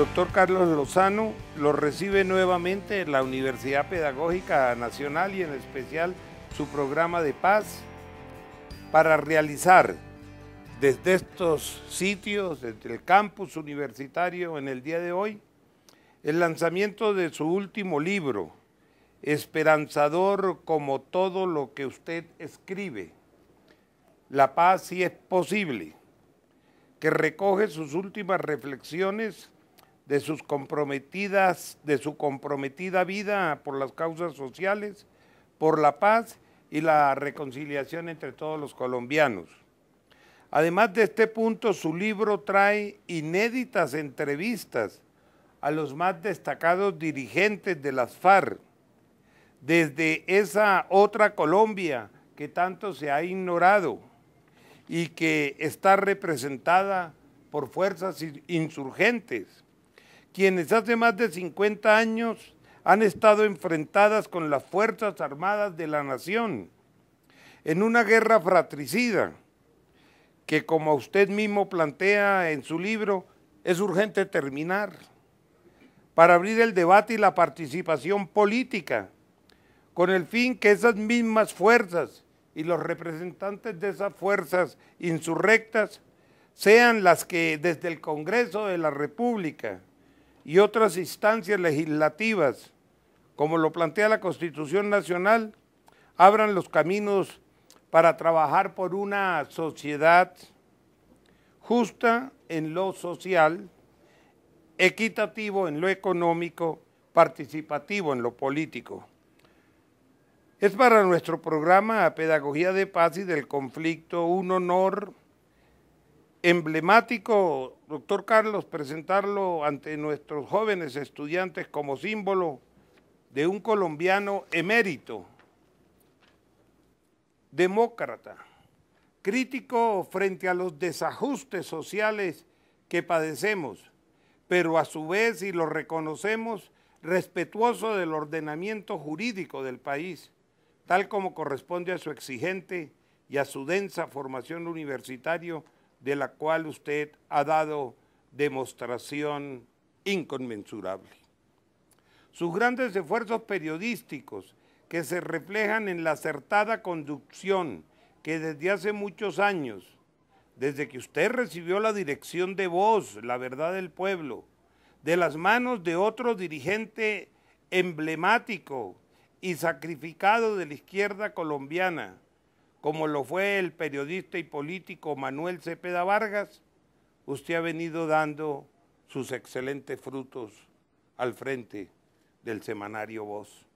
Doctor Carlos Lozano lo recibe nuevamente en la Universidad Pedagógica Nacional y en especial su programa de paz para realizar desde estos sitios, desde el campus universitario en el día de hoy, el lanzamiento de su último libro, Esperanzador como todo lo que usted escribe. La paz si es posible, que recoge sus últimas reflexiones de sus comprometidas, de su comprometida vida por las causas sociales, por la paz y la reconciliación entre todos los colombianos. Además de este punto, su libro trae inéditas entrevistas a los más destacados dirigentes de las FARC, desde esa otra Colombia que tanto se ha ignorado y que está representada por fuerzas insurgentes quienes hace más de 50 años han estado enfrentadas con las Fuerzas Armadas de la Nación en una guerra fratricida que, como usted mismo plantea en su libro, es urgente terminar para abrir el debate y la participación política, con el fin que esas mismas fuerzas y los representantes de esas fuerzas insurrectas sean las que desde el Congreso de la República y otras instancias legislativas, como lo plantea la Constitución Nacional, abran los caminos para trabajar por una sociedad justa en lo social, equitativo en lo económico, participativo en lo político. Es para nuestro programa Pedagogía de Paz y del Conflicto un honor emblemático, doctor Carlos, presentarlo ante nuestros jóvenes estudiantes como símbolo de un colombiano emérito, demócrata, crítico frente a los desajustes sociales que padecemos, pero a su vez, y lo reconocemos, respetuoso del ordenamiento jurídico del país, tal como corresponde a su exigente y a su densa formación universitaria de la cual usted ha dado demostración inconmensurable. Sus grandes esfuerzos periodísticos que se reflejan en la acertada conducción que desde hace muchos años, desde que usted recibió la dirección de voz, la verdad del pueblo, de las manos de otro dirigente emblemático y sacrificado de la izquierda colombiana, como lo fue el periodista y político Manuel Cepeda Vargas, usted ha venido dando sus excelentes frutos al frente del semanario Voz.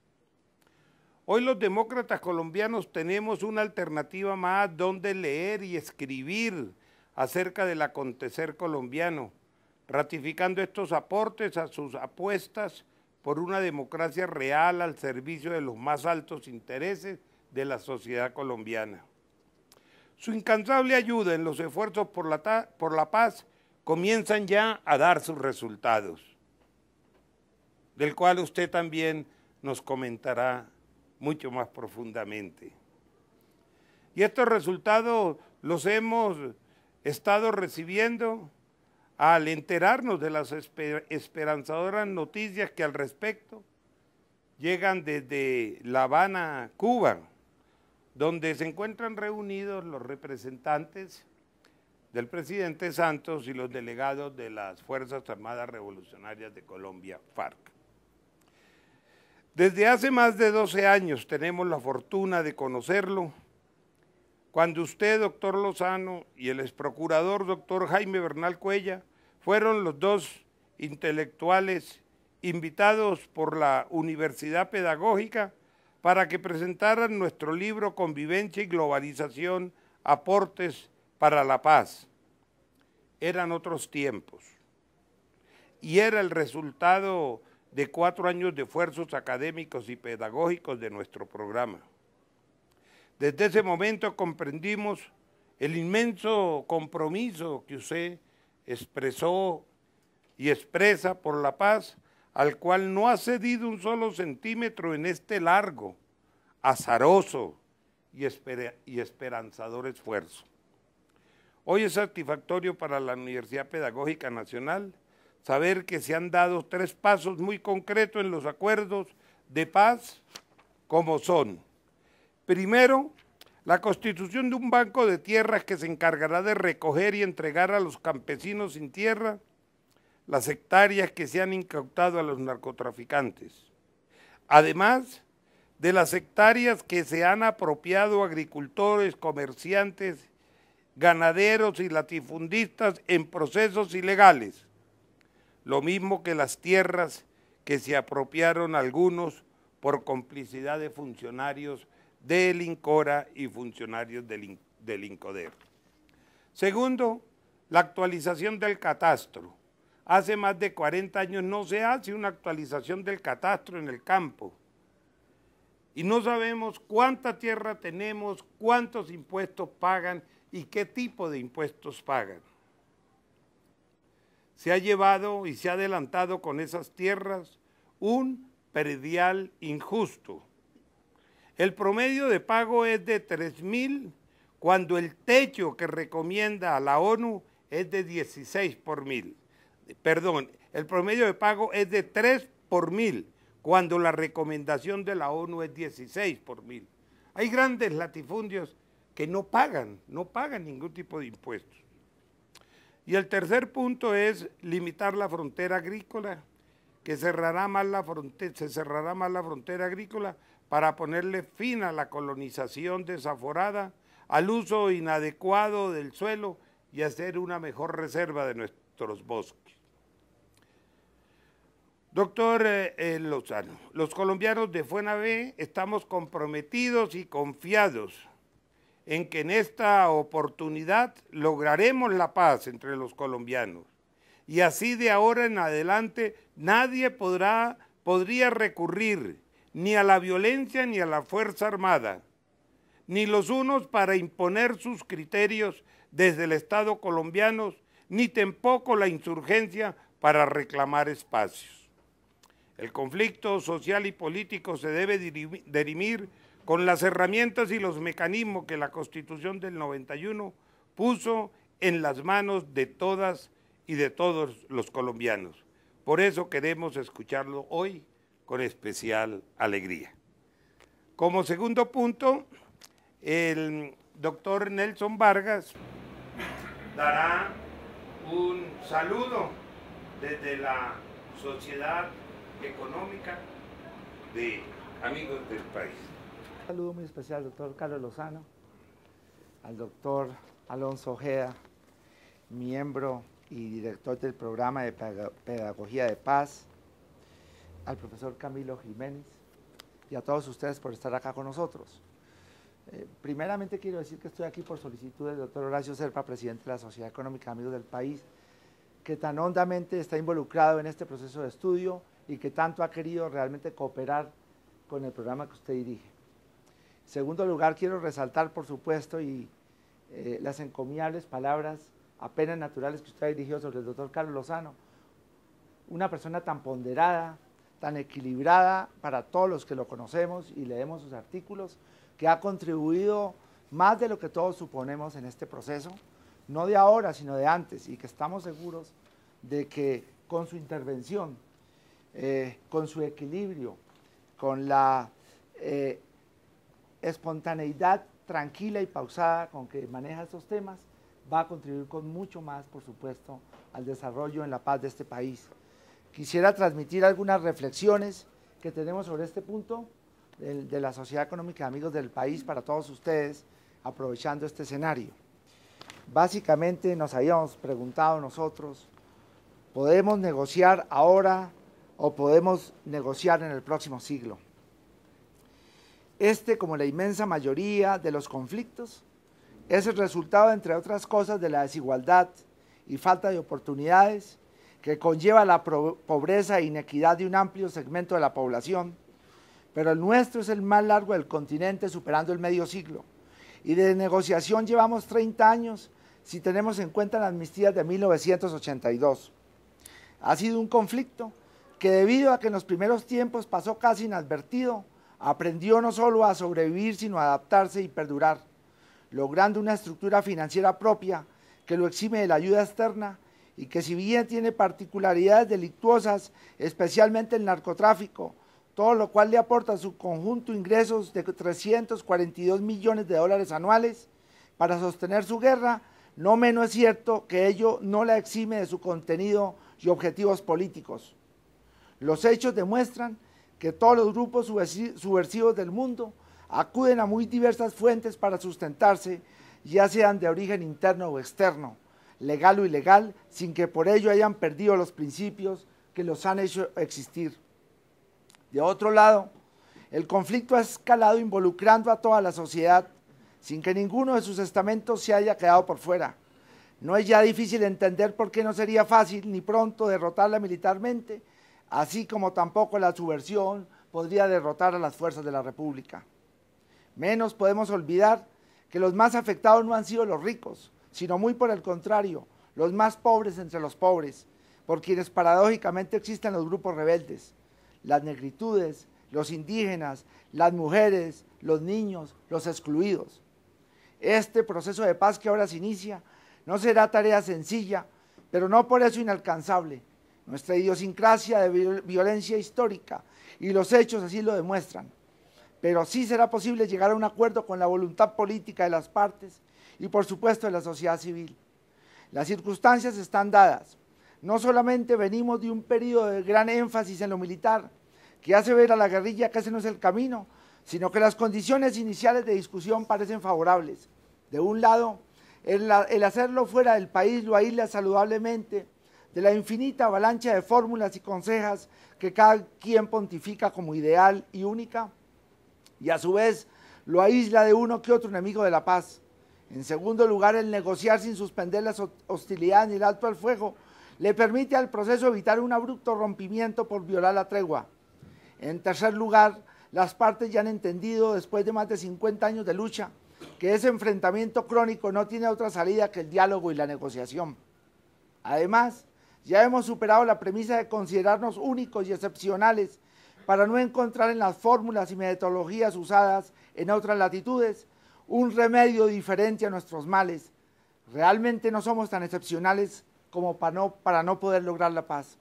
Hoy los demócratas colombianos tenemos una alternativa más donde leer y escribir acerca del acontecer colombiano, ratificando estos aportes a sus apuestas por una democracia real al servicio de los más altos intereses de la sociedad colombiana. Su incansable ayuda en los esfuerzos por la, por la paz comienzan ya a dar sus resultados, del cual usted también nos comentará mucho más profundamente. Y estos resultados los hemos estado recibiendo al enterarnos de las esperanzadoras noticias que al respecto llegan desde La Habana, Cuba, donde se encuentran reunidos los representantes del presidente Santos y los delegados de las Fuerzas Armadas Revolucionarias de Colombia, FARC. Desde hace más de 12 años tenemos la fortuna de conocerlo, cuando usted, doctor Lozano, y el exprocurador, doctor Jaime Bernal Cuella, fueron los dos intelectuales invitados por la Universidad Pedagógica para que presentaran nuestro libro Convivencia y Globalización, Aportes para la Paz. Eran otros tiempos y era el resultado de cuatro años de esfuerzos académicos y pedagógicos de nuestro programa. Desde ese momento comprendimos el inmenso compromiso que usted expresó y expresa por la paz al cual no ha cedido un solo centímetro en este largo, azaroso y, esperanzador esfuerzo. Hoy es satisfactorio para la Universidad Pedagógica Nacional saber que se han dado tres pasos muy concretos en los acuerdos de paz como son. Primero, la constitución de un banco de tierras que se encargará de recoger y entregar a los campesinos sin tierra las hectáreas que se han incautado a los narcotraficantes, además de las hectáreas que se han apropiado agricultores, comerciantes, ganaderos y latifundistas en procesos ilegales, lo mismo que las tierras que se apropiaron algunos por complicidad de funcionarios del INCORA y funcionarios del, INCODER. Segundo, la actualización del catastro Hace más de 40 años no se hace una actualización del catastro en el campo. Y no sabemos cuánta tierra tenemos, cuántos impuestos pagan y qué tipo de impuestos pagan. Se ha llevado y se ha adelantado con esas tierras un predial injusto. El promedio de pago es de tres mil cuando el techo que recomienda a la ONU es de 16 por mil perdón, el promedio de pago es de 3 por mil, cuando la recomendación de la ONU es 16 por mil. Hay grandes latifundios que no pagan, no pagan ningún tipo de impuestos. Y el tercer punto es limitar la frontera agrícola, que cerrará más la se cerrará más la frontera agrícola para ponerle fin a la colonización desaforada, al uso inadecuado del suelo y hacer una mejor reserva de nuestros bosques. Doctor eh, eh, Lozano, ah, los colombianos de Fuenabé estamos comprometidos y confiados en que en esta oportunidad lograremos la paz entre los colombianos. Y así de ahora en adelante nadie podrá, podría recurrir ni a la violencia ni a la Fuerza Armada, ni los unos para imponer sus criterios desde el Estado colombiano, ni tampoco la insurgencia para reclamar espacios. El conflicto social y político se debe derimir con las herramientas y los mecanismos que la Constitución del 91 puso en las manos de todas y de todos los colombianos. Por eso queremos escucharlo hoy con especial alegría. Como segundo punto, el doctor Nelson Vargas dará un saludo desde la sociedad económica de amigos del país. Un saludo muy especial al doctor Carlos Lozano, al doctor Alonso Ojeda, miembro y director del programa de Pedagogía de Paz, al profesor Camilo Jiménez y a todos ustedes por estar acá con nosotros. Eh, primeramente quiero decir que estoy aquí por solicitud del doctor Horacio Serpa, presidente de la Sociedad Económica Amigos del País, que tan hondamente está involucrado en este proceso de estudio y que tanto ha querido realmente cooperar con el programa que usted dirige. En segundo lugar, quiero resaltar, por supuesto, y eh, las encomiables palabras apenas naturales que usted ha dirigido sobre el doctor Carlos Lozano, una persona tan ponderada, tan equilibrada para todos los que lo conocemos y leemos sus artículos, que ha contribuido más de lo que todos suponemos en este proceso, no de ahora, sino de antes, y que estamos seguros de que con su intervención eh, con su equilibrio, con la eh, espontaneidad tranquila y pausada con que maneja estos temas, va a contribuir con mucho más, por supuesto, al desarrollo en la paz de este país. Quisiera transmitir algunas reflexiones que tenemos sobre este punto de, de la Sociedad Económica de Amigos del País para todos ustedes, aprovechando este escenario. Básicamente nos habíamos preguntado nosotros, ¿podemos negociar ahora o podemos negociar en el próximo siglo. Este, como la inmensa mayoría de los conflictos, es el resultado, entre otras cosas, de la desigualdad y falta de oportunidades que conlleva la pobreza e inequidad de un amplio segmento de la población, pero el nuestro es el más largo del continente, superando el medio siglo. Y de negociación llevamos 30 años, si tenemos en cuenta las amnistías de 1982. Ha sido un conflicto que debido a que en los primeros tiempos pasó casi inadvertido, aprendió no solo a sobrevivir, sino a adaptarse y perdurar, logrando una estructura financiera propia que lo exime de la ayuda externa y que si bien tiene particularidades delictuosas, especialmente el narcotráfico, todo lo cual le aporta a su conjunto ingresos de 342 millones de dólares anuales para sostener su guerra, no menos es cierto que ello no la exime de su contenido y objetivos políticos. Los hechos demuestran que todos los grupos subversivos del mundo acuden a muy diversas fuentes para sustentarse, ya sean de origen interno o externo, legal o ilegal, sin que por ello hayan perdido los principios que los han hecho existir. De otro lado, el conflicto ha escalado involucrando a toda la sociedad, sin que ninguno de sus estamentos se haya quedado por fuera. No es ya difícil entender por qué no sería fácil ni pronto derrotarla militarmente, así como tampoco la subversión podría derrotar a las fuerzas de la República. Menos podemos olvidar que los más afectados no han sido los ricos, sino muy por el contrario, los más pobres entre los pobres, por quienes paradójicamente existen los grupos rebeldes, las negritudes, los indígenas, las mujeres, los niños, los excluidos. Este proceso de paz que ahora se inicia no será tarea sencilla, pero no por eso inalcanzable, nuestra idiosincrasia de violencia histórica y los hechos así lo demuestran. Pero sí será posible llegar a un acuerdo con la voluntad política de las partes y por supuesto de la sociedad civil. Las circunstancias están dadas. No solamente venimos de un periodo de gran énfasis en lo militar, que hace ver a la guerrilla que ese no es el camino, sino que las condiciones iniciales de discusión parecen favorables. De un lado, el, hacerlo fuera del país lo aísla saludablemente de la infinita avalancha de fórmulas y consejas que cada quien pontifica como ideal y única, y a su vez lo aísla de uno que otro enemigo de la paz. En segundo lugar, el negociar sin suspender las hostilidades ni el alto al fuego le permite al proceso evitar un abrupto rompimiento por violar la tregua. En tercer lugar, las partes ya han entendido, después de más de 50 años de lucha, que ese enfrentamiento crónico no tiene otra salida que el diálogo y la negociación. Además, ya hemos superado la premisa de considerarnos únicos y excepcionales para no encontrar en las fórmulas y metodologías usadas en otras latitudes un remedio diferente a nuestros males. Realmente no somos tan excepcionales como para no, poder lograr la paz.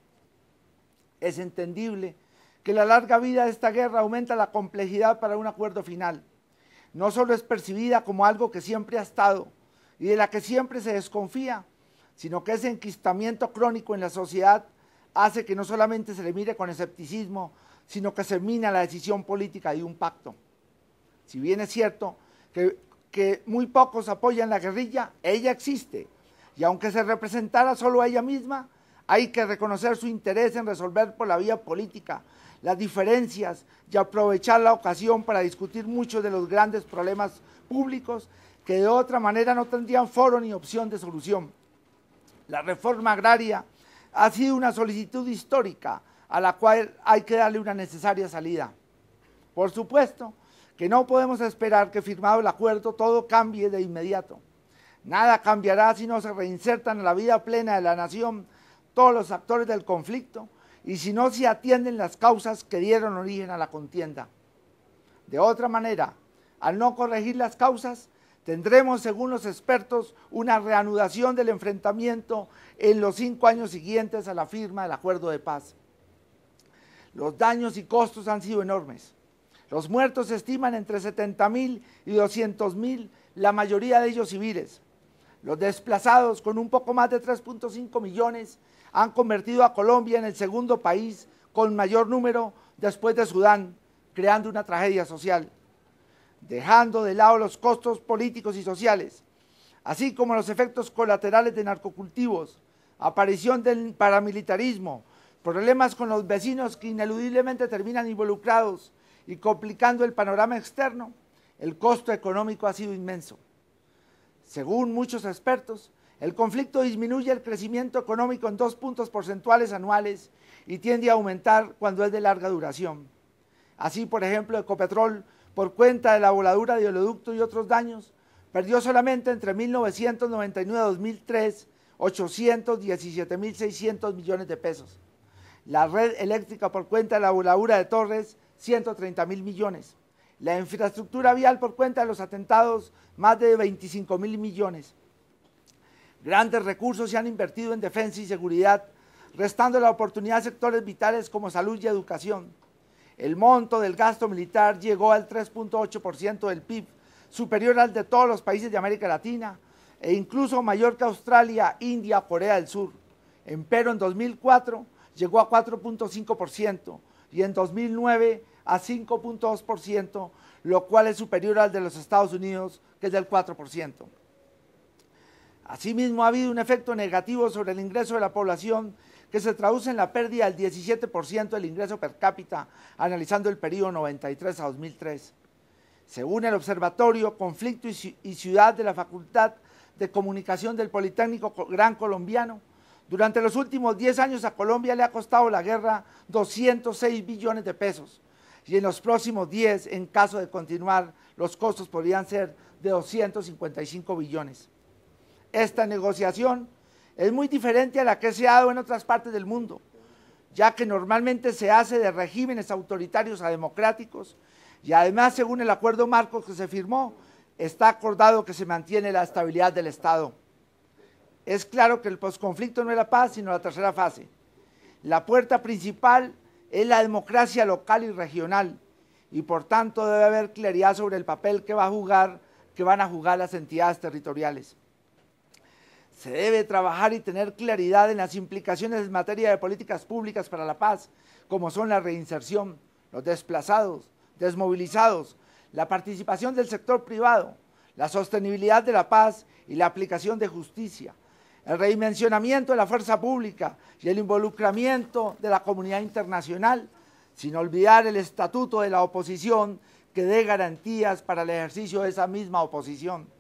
Es entendible que la larga vida de esta guerra aumenta la complejidad para un acuerdo final. No solo es percibida como algo que siempre ha estado y de la que siempre se desconfía, sino que ese enquistamiento crónico en la sociedad hace que no solamente se le mire con escepticismo, sino que se mina la decisión política de un pacto. Si bien es cierto que, muy pocos apoyan la guerrilla, ella existe, y aunque se representara solo a ella misma, hay que reconocer su interés en resolver por la vía política las diferencias y aprovechar la ocasión para discutir muchos de los grandes problemas públicos que de otra manera no tendrían foro ni opción de solución la reforma agraria, ha sido una solicitud histórica a la cual hay que darle una necesaria salida. Por supuesto que no podemos esperar que firmado el acuerdo todo cambie de inmediato. Nada cambiará si no se reinsertan en la vida plena de la nación todos los actores del conflicto y si no se atienden las causas que dieron origen a la contienda. De otra manera, al no corregir las causas, Tendremos, según los expertos, una reanudación del enfrentamiento en los cinco años siguientes a la firma del acuerdo de paz. Los daños y costos han sido enormes. Los muertos se estiman entre 70.000 y 200.000, la mayoría de ellos civiles. Los desplazados, con un poco más de 3.5 millones, han convertido a Colombia en el segundo país con mayor número después de Sudán, creando una tragedia social dejando de lado los costos políticos y sociales, así como los efectos colaterales de narcocultivos, aparición del paramilitarismo, problemas con los vecinos que ineludiblemente terminan involucrados y complicando el panorama externo, el costo económico ha sido inmenso. Según muchos expertos, el conflicto disminuye el crecimiento económico en dos puntos porcentuales anuales y tiende a aumentar cuando es de larga duración. Así, por ejemplo, Ecopetrol por cuenta de la voladura de oleoducto y otros daños, perdió solamente entre 1999 y 2003 817.600 millones de pesos. La red eléctrica por cuenta de la voladura de Torres, 130.000 mil millones. La infraestructura vial por cuenta de los atentados, más de 25.000 mil millones. Grandes recursos se han invertido en defensa y seguridad, restando la oportunidad a sectores vitales como salud y educación el monto del gasto militar llegó al 3.8% del PIB, superior al de todos los países de América Latina e incluso mayor que Australia, India, Corea del Sur. Empero en 2004 llegó a 4.5% y en 2009 a 5.2%, lo cual es superior al de los Estados Unidos, que es del 4%. Asimismo, ha habido un efecto negativo sobre el ingreso de la población que se traduce en la pérdida del 17% del ingreso per cápita, analizando el periodo 93 a 2003. Según el Observatorio Conflicto y Ciudad de la Facultad de Comunicación del Politécnico Gran Colombiano, durante los últimos 10 años a Colombia le ha costado la guerra 206 billones de pesos y en los próximos 10, en caso de continuar, los costos podrían ser de 255 billones. Esta negociación es muy diferente a la que se ha dado en otras partes del mundo, ya que normalmente se hace de regímenes autoritarios a democráticos y además, según el acuerdo marco que se firmó, está acordado que se mantiene la estabilidad del Estado. Es claro que el posconflicto no es la paz, sino la tercera fase. La puerta principal es la democracia local y regional, y por tanto debe haber claridad sobre el papel que, va a jugar, que van a jugar las entidades territoriales. Se debe trabajar y tener claridad en las implicaciones en materia de políticas públicas para la paz, como son la reinserción, los desplazados, desmovilizados, la participación del sector privado, la sostenibilidad de la paz y la aplicación de justicia, el redimensionamiento de la fuerza pública y el involucramiento de la comunidad internacional, sin olvidar el estatuto de la oposición que dé garantías para el ejercicio de esa misma oposición.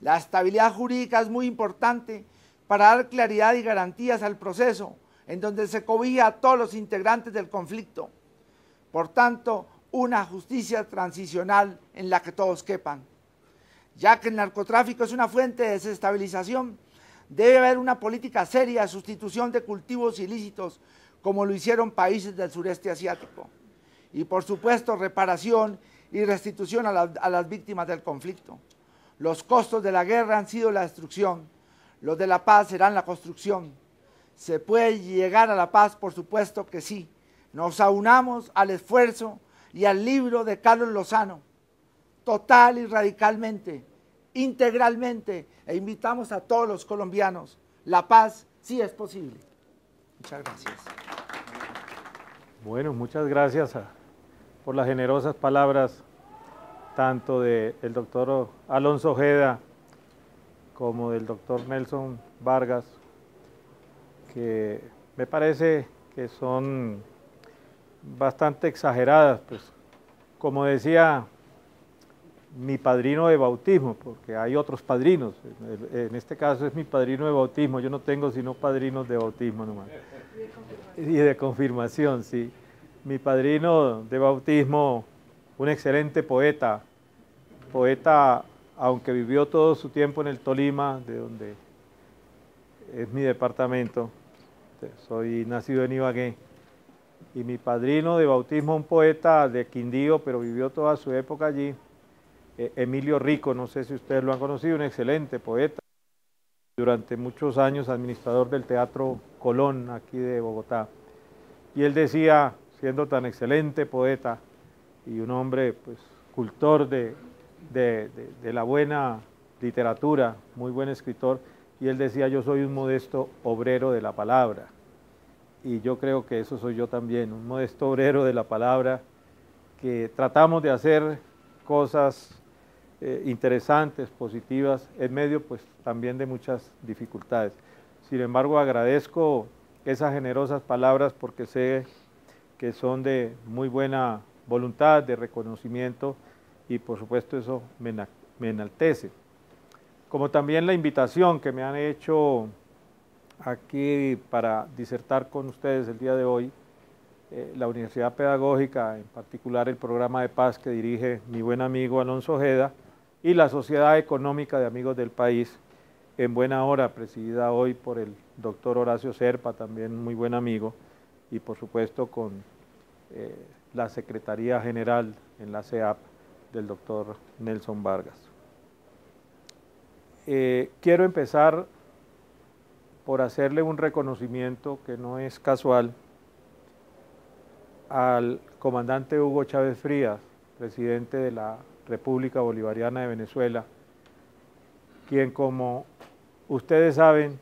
La estabilidad jurídica es muy importante para dar claridad y garantías al proceso, en donde se cobija a todos los integrantes del conflicto. Por tanto, una justicia transicional en la que todos quepan. Ya que el narcotráfico es una fuente de desestabilización, debe haber una política seria de sustitución de cultivos ilícitos, como lo hicieron países del sureste asiático. Y por supuesto, reparación y restitución a las víctimas del conflicto. Los costos de la guerra han sido la destrucción, los de la paz serán la construcción. ¿Se puede llegar a la paz? Por supuesto que sí. Nos aunamos al esfuerzo y al libro de Carlos Lozano, total y radicalmente, integralmente, e invitamos a todos los colombianos. La paz sí es posible. Muchas gracias. Bueno, muchas gracias ah, por las generosas palabras, tanto del doctor Alonso Ojeda como del doctor Nelson Vargas, que me parece que son bastante exageradas, pues como decía mi padrino de bautismo, porque hay otros padrinos, en este caso es mi padrino de bautismo, yo no tengo sino padrinos de bautismo nomás. Y de confirmación, sí. Mi padrino de bautismo, un excelente poeta, poeta, aunque vivió todo su tiempo en el Tolima, de donde es mi departamento, soy nacido en Ibagué, y mi padrino de bautismo, un poeta de Quindío, pero vivió toda su época allí, e, Emilio Rico, no sé si ustedes lo han conocido, un excelente poeta, durante muchos años administrador del Teatro Colón aquí de Bogotá. Y él decía, siendo tan excelente poeta y un hombre pues, cultor de de, la buena literatura, muy buen escritor, y él decía, yo soy un modesto obrero de la palabra. Y yo creo que eso soy yo también, un modesto obrero de la palabra, que tratamos de hacer cosas eh, interesantes, positivas, en medio pues también de muchas dificultades. Sin embargo, agradezco esas generosas palabras porque sé que son de muy buena voluntad, de reconocimiento y por supuesto eso me, enaltece. Como también la invitación que me han hecho aquí para disertar con ustedes el día de hoy, eh, la Universidad Pedagógica, en particular el programa de paz que dirige mi buen amigo Alonso Ojeda, y la Sociedad Económica de Amigos del País, en buena hora, presidida hoy por el doctor Horacio Serpa, también muy buen amigo, y por supuesto con eh, la Secretaría General en la CEAP del doctor Nelson Vargas. Eh, quiero empezar por hacerle un reconocimiento que no es casual al comandante Hugo Chávez Frías, presidente de la República Bolivariana de Venezuela, quien como ustedes saben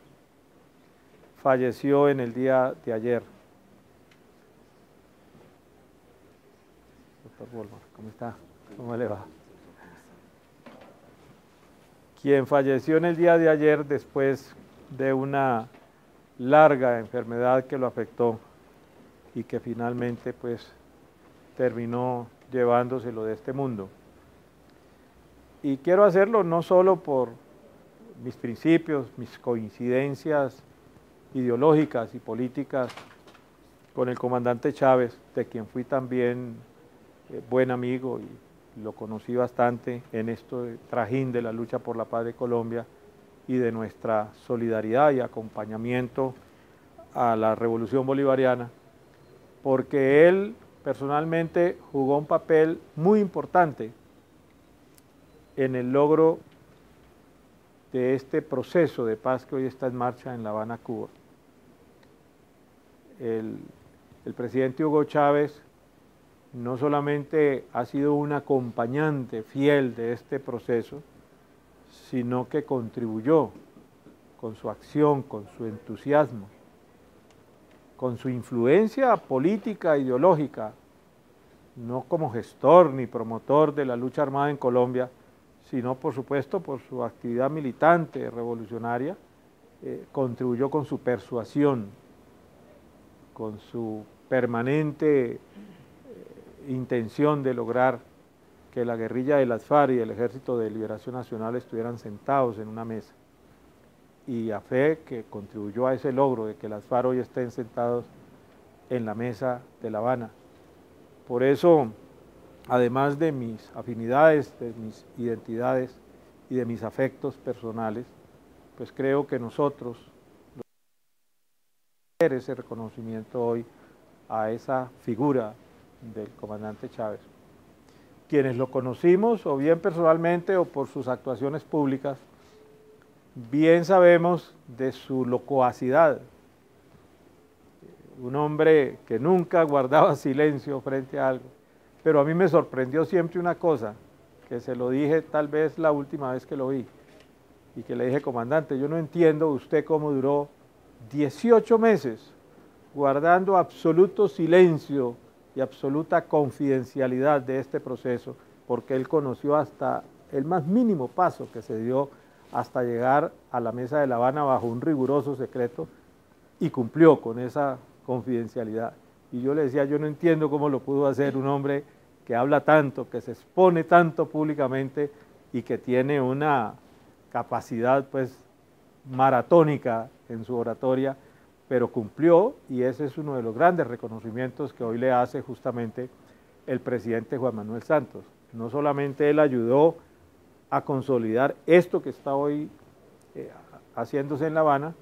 falleció en el día de ayer. ¿cómo está? ¿Cómo le va? Quien falleció en el día de ayer después de una larga enfermedad que lo afectó y que finalmente pues terminó llevándoselo de este mundo. Y quiero hacerlo no solo por mis principios, mis coincidencias ideológicas y políticas con el comandante Chávez, de quien fui también eh, buen amigo y lo conocí bastante en este trajín de la lucha por la paz de Colombia y de nuestra solidaridad y acompañamiento a la revolución bolivariana, porque él personalmente jugó un papel muy importante en el logro de este proceso de paz que hoy está en marcha en La Habana, Cuba. El, el presidente Hugo Chávez no solamente ha sido un acompañante fiel de este proceso, sino que contribuyó con su acción, con su entusiasmo, con su influencia política, ideológica, no como gestor ni promotor de la lucha armada en Colombia, sino por supuesto por su actividad militante revolucionaria, eh, contribuyó con su persuasión, con su permanente intención de lograr que la guerrilla de las y el Ejército de Liberación Nacional estuvieran sentados en una mesa. Y a fe que contribuyó a ese logro de que las FARC hoy estén sentados en la mesa de La Habana. Por eso, además de mis afinidades, de mis identidades y de mis afectos personales, pues creo que nosotros ese reconocimiento hoy a esa figura del comandante Chávez. Quienes lo conocimos, o bien personalmente o por sus actuaciones públicas, bien sabemos de su locuacidad. Un hombre que nunca guardaba silencio frente a algo. Pero a mí me sorprendió siempre una cosa, que se lo dije tal vez la última vez que lo vi, y que le dije, comandante, yo no entiendo usted cómo duró 18 meses guardando absoluto silencio y absoluta confidencialidad de este proceso, porque él conoció hasta el más mínimo paso que se dio hasta llegar a la mesa de La Habana bajo un riguroso secreto y cumplió con esa confidencialidad. Y yo le decía, yo no entiendo cómo lo pudo hacer un hombre que habla tanto, que se expone tanto públicamente y que tiene una capacidad pues maratónica en su oratoria pero cumplió y ese es uno de los grandes reconocimientos que hoy le hace justamente el presidente Juan Manuel Santos. No solamente él ayudó a consolidar esto que está hoy eh, haciéndose en La Habana,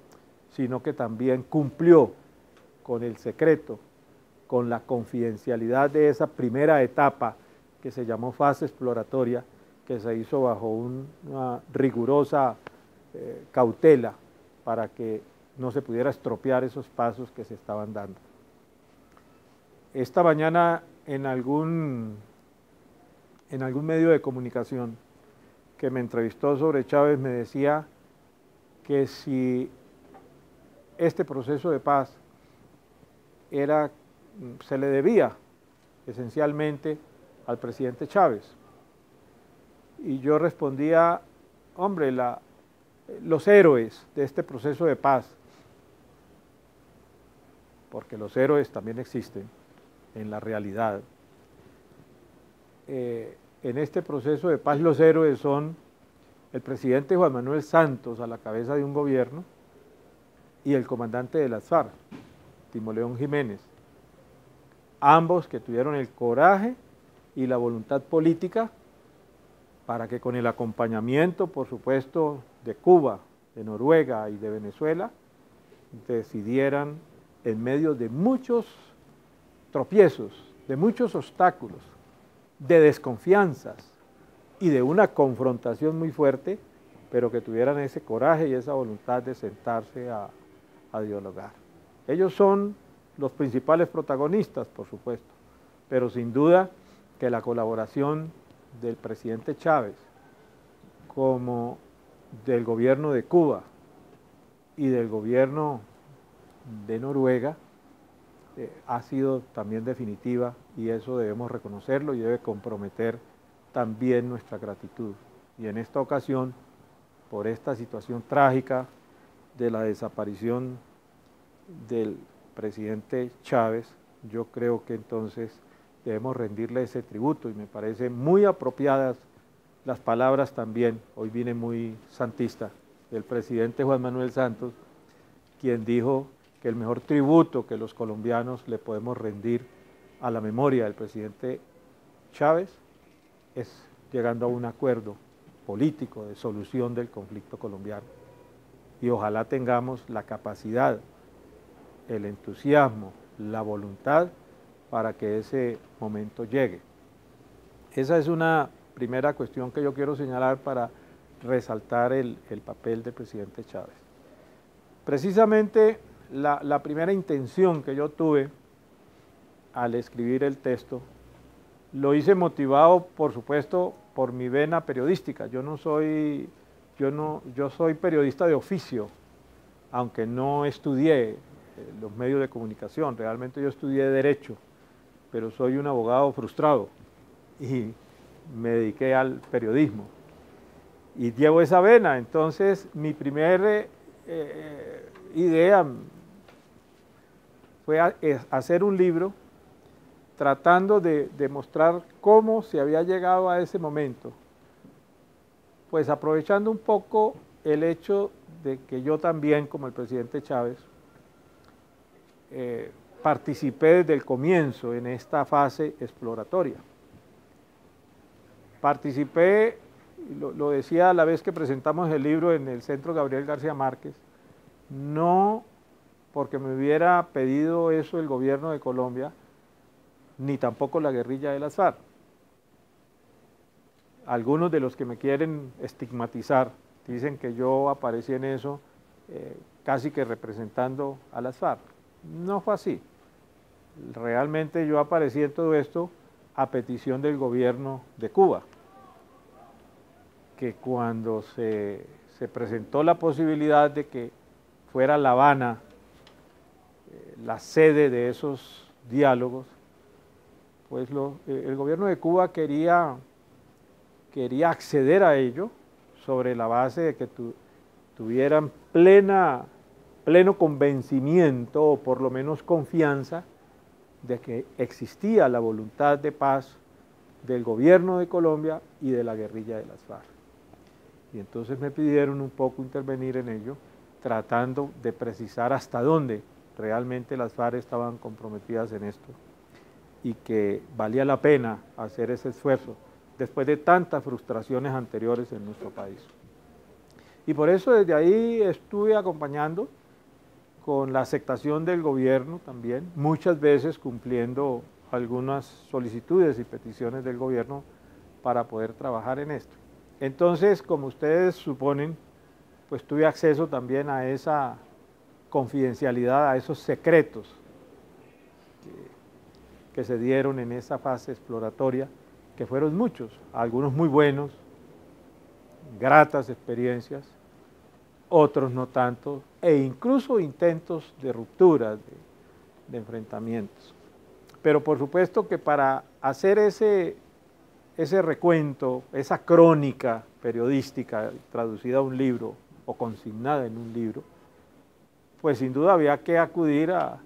sino que también cumplió con el secreto, con la confidencialidad de esa primera etapa que se llamó fase exploratoria, que se hizo bajo una rigurosa eh, cautela para que no se pudiera estropear esos pasos que se estaban dando. Esta mañana en algún, en algún medio de comunicación que me entrevistó sobre Chávez me decía que si este proceso de paz era, se le debía esencialmente al presidente Chávez. Y yo respondía, hombre, los héroes de este proceso de paz porque los héroes también existen en la realidad. Eh, en este proceso de paz los héroes son el presidente Juan Manuel Santos a la cabeza de un gobierno y el comandante de las FARC, Timoleón Jiménez. Ambos que tuvieron el coraje y la voluntad política para que con el acompañamiento, por supuesto, de Cuba, de Noruega y de Venezuela, decidieran en medio de muchos tropiezos, de muchos obstáculos, de desconfianzas y de una confrontación muy fuerte, pero que tuvieran ese coraje y esa voluntad de sentarse a, dialogar. Ellos son los principales protagonistas, por supuesto, pero sin duda que la colaboración del presidente Chávez como del gobierno de Cuba y del gobierno de Noruega eh, ha sido también definitiva y eso debemos reconocerlo y debe comprometer también nuestra gratitud. Y en esta ocasión, por esta situación trágica de la desaparición del presidente Chávez, yo creo que entonces debemos rendirle ese tributo y me parece muy apropiadas las palabras también, hoy viene muy santista, del presidente Juan Manuel Santos, quien dijo que el mejor tributo que los colombianos le podemos rendir a la memoria del presidente Chávez es llegando a un acuerdo político de solución del conflicto colombiano. Y ojalá tengamos la capacidad, el entusiasmo, la voluntad para que ese momento llegue. Esa es una primera cuestión que yo quiero señalar para resaltar el, el papel del presidente Chávez. Precisamente la, primera intención que yo tuve al escribir el texto, lo hice motivado, por supuesto, por mi vena periodística. Yo no soy, yo no, yo soy periodista de oficio, aunque no estudié eh, los medios de comunicación. Realmente yo estudié derecho, pero soy un abogado frustrado y me dediqué al periodismo. Y llevo esa vena. Entonces, mi primera eh, eh, idea, fue eh, hacer un libro tratando de demostrar cómo se había llegado a ese momento. Pues aprovechando un poco el hecho de que yo también, como el presidente Chávez, eh, participé desde el comienzo en esta fase exploratoria. Participé, lo decía a la vez que presentamos el libro en el Centro Gabriel García Márquez, no porque me hubiera pedido eso el gobierno de Colombia, ni tampoco la guerrilla del azar. Algunos de los que me quieren estigmatizar dicen que yo aparecí en eso eh, casi que representando al azar. No fue así. Realmente yo aparecí en todo esto a petición del gobierno de Cuba, que cuando se presentó la posibilidad de que fuera La Habana la sede de esos diálogos, pues eh, el gobierno de Cuba quería, quería acceder a ello sobre la base de que tuvieran plena, pleno convencimiento o por lo menos confianza de que existía la voluntad de paz del gobierno de Colombia y de la guerrilla de las FARC. Y entonces me pidieron un poco intervenir en ello, tratando de precisar hasta dónde realmente las FARC estaban comprometidas en esto y que valía la pena hacer ese esfuerzo después de tantas frustraciones anteriores en nuestro país. Y por eso desde ahí estuve acompañando con la aceptación del gobierno también, muchas veces cumpliendo algunas solicitudes y peticiones del gobierno para poder trabajar en esto. Entonces, como ustedes suponen, pues tuve acceso también a esa confidencialidad a esos secretos que, se dieron en esa fase exploratoria, que fueron muchos, algunos muy buenos, gratas experiencias, otros no tanto, e incluso intentos de ruptura, de, de enfrentamientos. Pero por supuesto que para hacer ese, ese recuento, esa crónica periodística traducida a un libro o consignada en un libro, pues sin duda había que acudir a,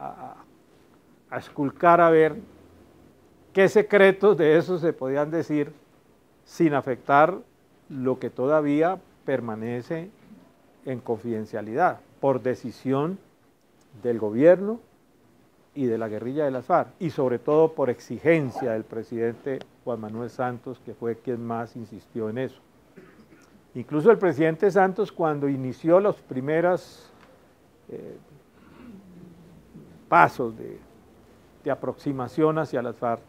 a, a esculcar a ver qué secretos de eso se podían decir sin afectar lo que todavía permanece en confidencialidad por decisión del gobierno y de la guerrilla del azar, y sobre todo por exigencia del presidente Juan Manuel Santos, que fue quien más insistió en eso. Incluso el presidente Santos, cuando inició las primeras eh, pasos de, de aproximación hacia las FARC.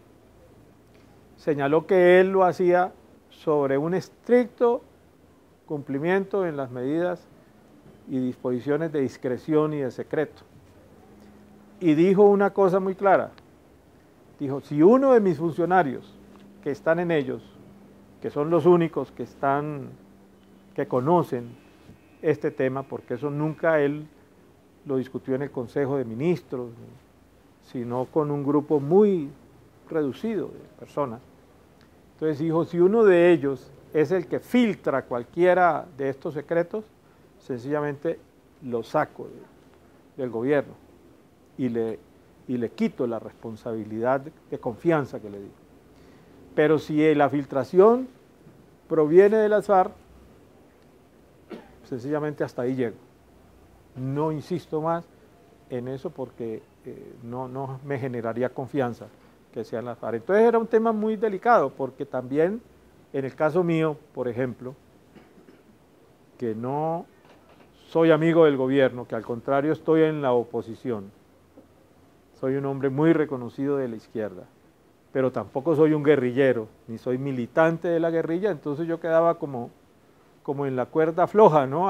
Señaló que él lo hacía sobre un estricto cumplimiento en las medidas y disposiciones de discreción y de secreto. Y dijo una cosa muy clara. Dijo, si uno de mis funcionarios que están en ellos, que son los únicos que están, que conocen este tema, porque eso nunca él lo discutió en el Consejo de Ministros, sino con un grupo muy reducido de personas. Entonces dijo, si uno de ellos es el que filtra cualquiera de estos secretos, sencillamente lo saco del gobierno y le, le quito la responsabilidad de confianza que le di. Pero si la filtración proviene del azar, sencillamente hasta ahí llego. No insisto más en eso porque eh, no, no me generaría confianza que sean las FARC. Entonces era un tema muy delicado porque también en el caso mío, por ejemplo, que no soy amigo del gobierno, que al contrario estoy en la oposición, soy un hombre muy reconocido de la izquierda, pero tampoco soy un guerrillero, ni soy militante de la guerrilla, entonces yo quedaba como, como en la cuerda floja, ¿no?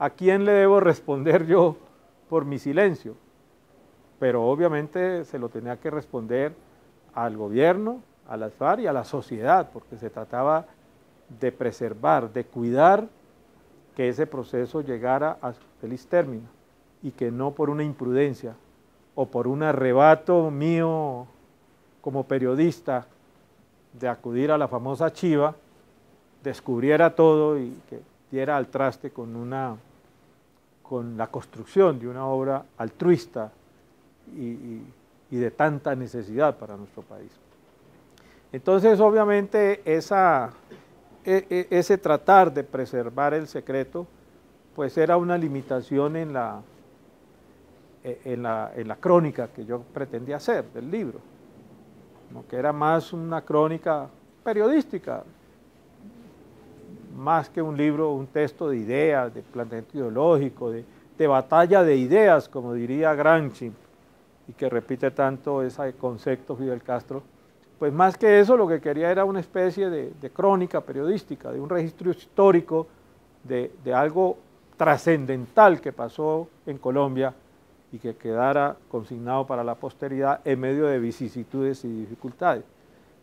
¿a quién le debo responder yo por mi silencio? Pero obviamente se lo tenía que responder al gobierno, a las y a la sociedad, porque se trataba de preservar, de cuidar que ese proceso llegara a su feliz término y que no por una imprudencia o por un arrebato mío como periodista de acudir a la famosa Chiva, descubriera todo y que diera al traste con una con la construcción de una obra altruista y, de tanta necesidad para nuestro país. Entonces, obviamente, e, e, ese tratar de preservar el secreto, pues era una limitación en la, e, en la, en la crónica que yo pretendía hacer del libro, ¿no? que era más una crónica periodística, más que un libro, un texto de ideas, de planteamiento ideológico, de, batalla de ideas, como diría Gramsci, y que repite tanto ese concepto Fidel Castro, pues más que eso lo que quería era una especie de, crónica periodística, de un registro histórico de algo trascendental que pasó en Colombia y que quedara consignado para la posteridad en medio de vicisitudes y dificultades.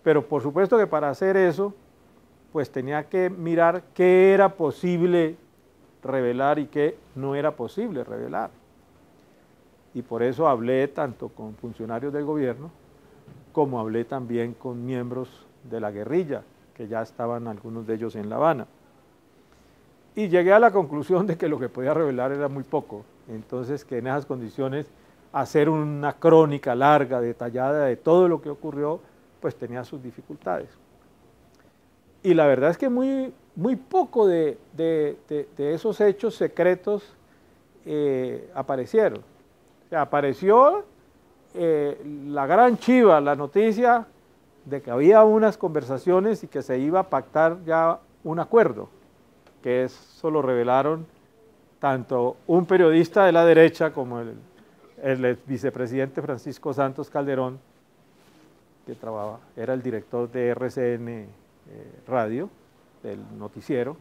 Pero por supuesto que para hacer eso pues tenía que mirar qué era posible revelar y qué no era posible revelar. Y por eso hablé tanto con funcionarios del gobierno como hablé también con miembros de la guerrilla, que ya estaban algunos de ellos en La Habana. Y llegué a la conclusión de que lo que podía revelar era muy poco. Entonces, que en esas condiciones hacer una crónica larga, detallada de todo lo que ocurrió, pues tenía sus dificultades. Y la verdad es que muy, muy poco de, esos hechos secretos eh, aparecieron. apareció eh, la gran chiva, la noticia de que había unas conversaciones y que se iba a pactar ya un acuerdo, que eso lo revelaron tanto un periodista de la derecha como el, el vicepresidente Francisco Santos Calderón, que trabajaba, era el director de RCN eh, radio, del noticiero,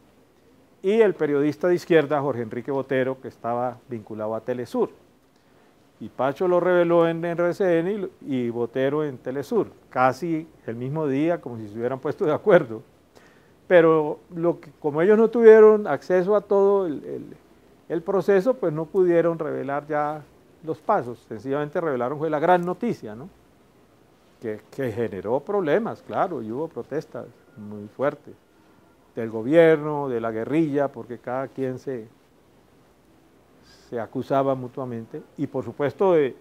y el periodista de izquierda Jorge Enrique Botero, que estaba vinculado a Telesur. Y Pacho lo reveló en, RCN y, Botero en Telesur, casi el mismo día, como si se hubieran puesto de acuerdo. Pero lo como ellos no tuvieron acceso a todo el, el proceso, pues no pudieron revelar ya los pasos, sencillamente revelaron fue la gran noticia, ¿no? que, generó problemas, claro, y hubo protestas muy fuertes del gobierno, de la guerrilla, porque cada quien se, se acusaba mutuamente, y por supuesto de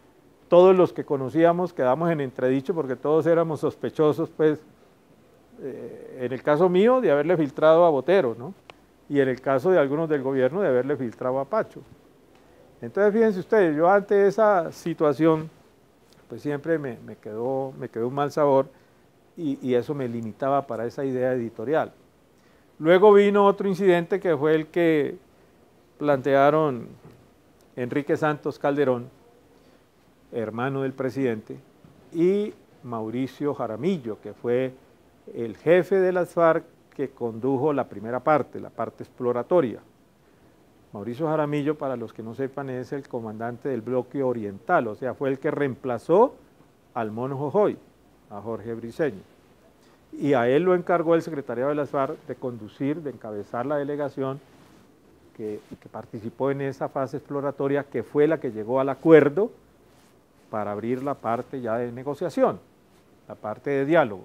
todos los que conocíamos quedamos en entredicho porque todos éramos sospechosos, pues, eh, en el caso mío de haberle filtrado a Botero, ¿no? Y en el caso de algunos del gobierno de haberle filtrado a Pacho. Entonces, fíjense ustedes, yo ante esa situación pues siempre me, quedó, un mal sabor y, y eso me limitaba para esa idea editorial. Luego vino otro incidente que fue el que plantearon Enrique Santos Calderón, hermano del presidente, y Mauricio Jaramillo, que fue el jefe de las FARC que condujo la primera parte, la parte exploratoria. Mauricio Jaramillo, para los que no sepan, es el comandante del bloque oriental, o sea, fue el que reemplazó al mono Jojoy, a Jorge Briceño. Y a él lo encargó el secretario de las FARC de conducir, de encabezar la delegación que, participó en esa fase exploratoria, que fue la que llegó al acuerdo para abrir la parte ya de negociación, la parte de diálogo.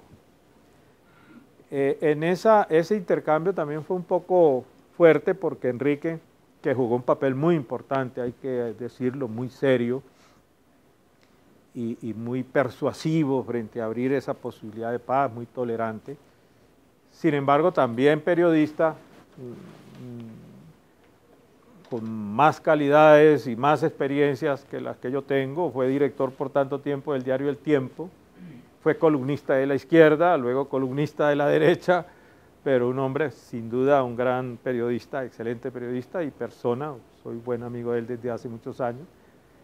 Eh, en esa, ese intercambio también fue un poco fuerte porque Enrique que jugó un papel muy importante, hay que decirlo, muy serio y, muy persuasivo frente a abrir esa posibilidad de paz, muy tolerante. Sin embargo, también periodista mm, con más calidades y más experiencias que las que yo tengo, fue director por tanto tiempo del diario El Tiempo, fue columnista de la izquierda, luego columnista de la derecha, pero un hombre, sin duda, un gran periodista, excelente periodista y persona, soy buen amigo de él desde hace muchos años.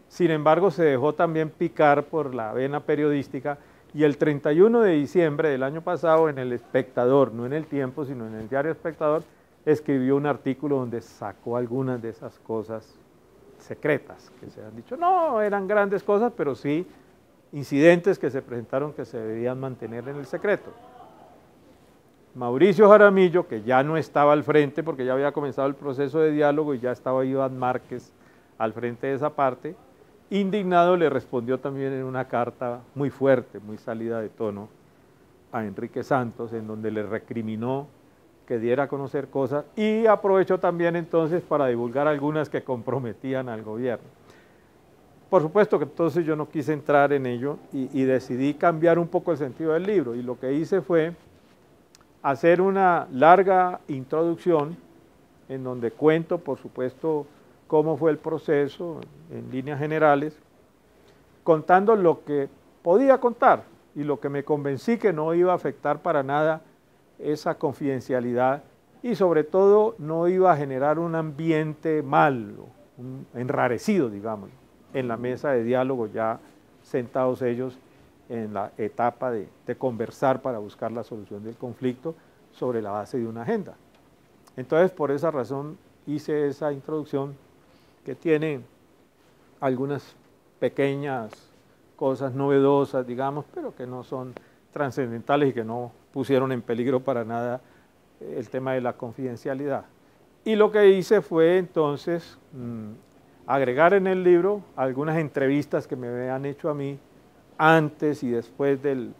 Sin embargo, se dejó también picar por la vena periodística y el 31 de diciembre del año pasado en El Espectador, no en El Tiempo, sino en el diario Espectador, escribió un artículo donde sacó algunas de esas cosas secretas que se han dicho. No, eran grandes cosas, pero sí incidentes que se presentaron que se debían mantener en el secreto. Mauricio Jaramillo, que ya no estaba al frente porque ya había comenzado el proceso de diálogo y ya estaba Iván Márquez al frente de esa parte, indignado le respondió también en una carta muy fuerte, muy salida de tono, a Enrique Santos, en donde le recriminó que diera a conocer cosas y aprovechó también entonces para divulgar algunas que comprometían al gobierno. Por supuesto que entonces yo no quise entrar en ello y, y decidí cambiar un poco el sentido del libro y lo que hice fue hacer una larga introducción en donde cuento, por supuesto, cómo fue el proceso en líneas generales, contando lo que podía contar y lo que me convencí que no iba a afectar para nada esa confidencialidad y sobre todo no iba a generar un ambiente malo, enrarecido, digamos, en la mesa de diálogo ya sentados ellos en la etapa de, conversar para buscar la solución del conflicto sobre la base de una agenda. Entonces, por esa razón hice esa introducción que tiene algunas pequeñas cosas novedosas, digamos, pero que no son trascendentales y que no pusieron en peligro para nada el tema de la confidencialidad. Y lo que hice fue entonces mm, agregar en el libro algunas entrevistas que me habían hecho a mí antes y después de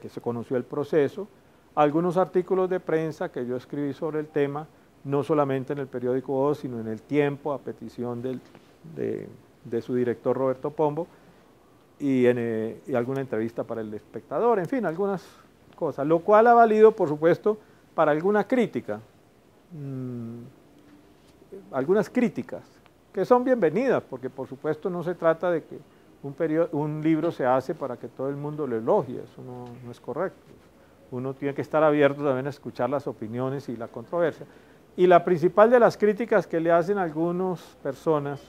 que se conoció el proceso, algunos artículos de prensa que yo escribí sobre el tema, no solamente en el periódico O, sino en el tiempo, a petición de, su director Roberto Pombo, y, en, eh, alguna entrevista para el espectador, en fin, algunas cosas, lo cual ha valido, por supuesto, para alguna crítica, mm, algunas críticas, que son bienvenidas, porque por supuesto no se trata de que un, libro se hace para que todo el mundo lo elogie, eso no, es correcto. Uno tiene que estar abierto también a escuchar las opiniones y la controversia. Y la principal de las críticas que le hacen algunas personas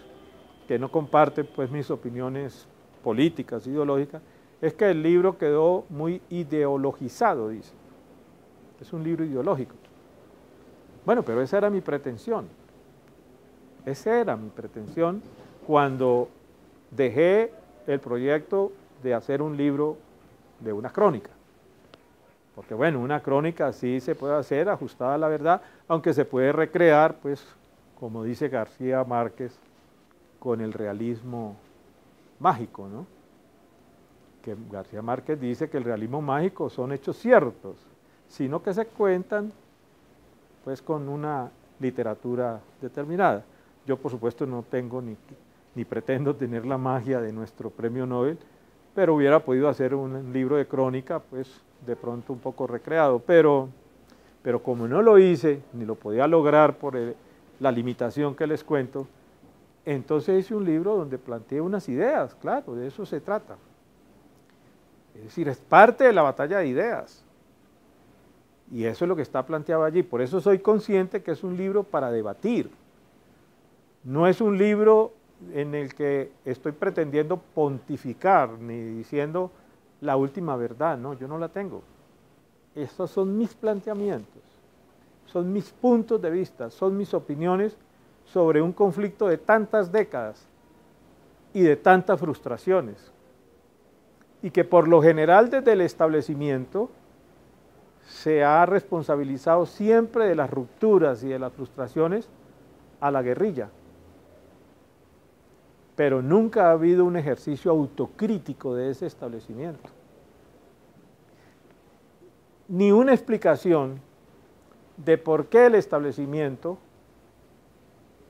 que no comparten pues, mis opiniones políticas, ideológicas, es que el libro quedó muy ideologizado, dice. Es un libro ideológico. Bueno, pero esa era mi pretensión. Esa era mi pretensión cuando dejé el proyecto de hacer un libro de una crónica. Porque bueno, una crónica sí se puede hacer ajustada a la verdad, aunque se puede recrear, pues, como dice García Márquez, con el realismo mágico, ¿no? Que García Márquez dice que el realismo mágico son hechos ciertos, sino que se cuentan, pues, con una literatura determinada. Yo, por supuesto, no tengo ni ni pretendo tener la magia de nuestro premio Nobel, pero hubiera podido hacer un libro de crónica, pues de pronto un poco recreado, pero, pero como no lo hice, ni lo podía lograr por la limitación que les cuento, entonces hice un libro donde planteé unas ideas, claro, de eso se trata. Es decir, es parte de la batalla de ideas. Y eso es lo que está planteado allí. Por eso soy consciente que es un libro para debatir. No es un libro en el que estoy pretendiendo pontificar ni diciendo la última verdad, no, yo no la tengo. Estos son mis planteamientos, son mis puntos de vista, son mis opiniones sobre un conflicto de tantas décadas y de tantas frustraciones. Y que por lo general desde el establecimiento se ha responsabilizado siempre de las rupturas y de las frustraciones a la guerrilla pero nunca ha habido un ejercicio autocrítico de ese establecimiento. Ni una explicación de por qué el establecimiento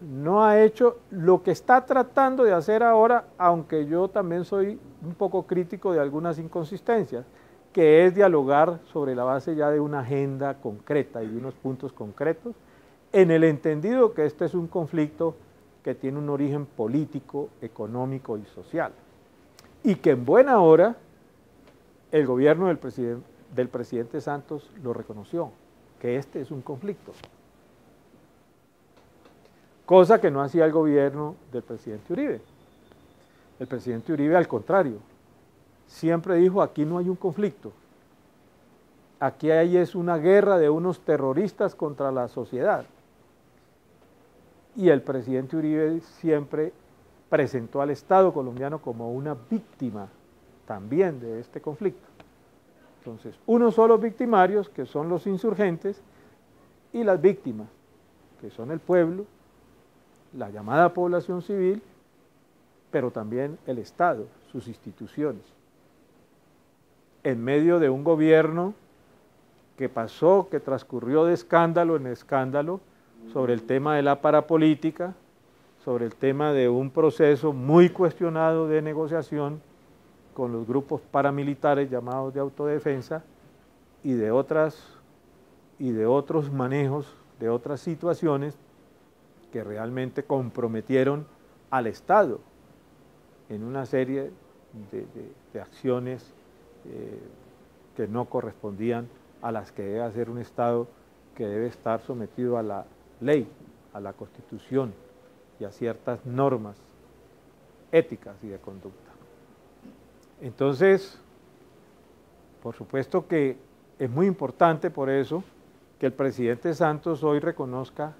no ha hecho lo que está tratando de hacer ahora, aunque yo también soy un poco crítico de algunas inconsistencias, que es dialogar sobre la base ya de una agenda concreta y de unos puntos concretos, en el entendido que este es un conflicto que tiene un origen político, económico y social. Y que en buena hora el gobierno del, del presidente Santos lo reconoció, que este es un conflicto. Cosa que no hacía el gobierno del presidente Uribe. El presidente Uribe, al contrario, siempre dijo, aquí no hay un conflicto. Aquí hay es una guerra de unos terroristas contra la sociedad y el presidente Uribe siempre presentó al Estado colombiano como una víctima también de este conflicto. Entonces, unos son los victimarios, que son los insurgentes, y las víctimas, que son el pueblo, la llamada población civil, pero también el Estado, sus instituciones. En medio de un gobierno que pasó, que transcurrió de escándalo en escándalo, sobre el tema de la parapolítica, sobre el tema de un proceso muy cuestionado de negociación con los grupos paramilitares llamados de autodefensa y de otras y de otros manejos de otras situaciones que realmente comprometieron al Estado en una serie de, acciones eh, que no correspondían a las que debe hacer un Estado que debe estar sometido a la ley, a la constitución y a ciertas normas éticas y de conducta. Entonces, por supuesto que es muy importante por eso que el presidente Santos hoy reconozca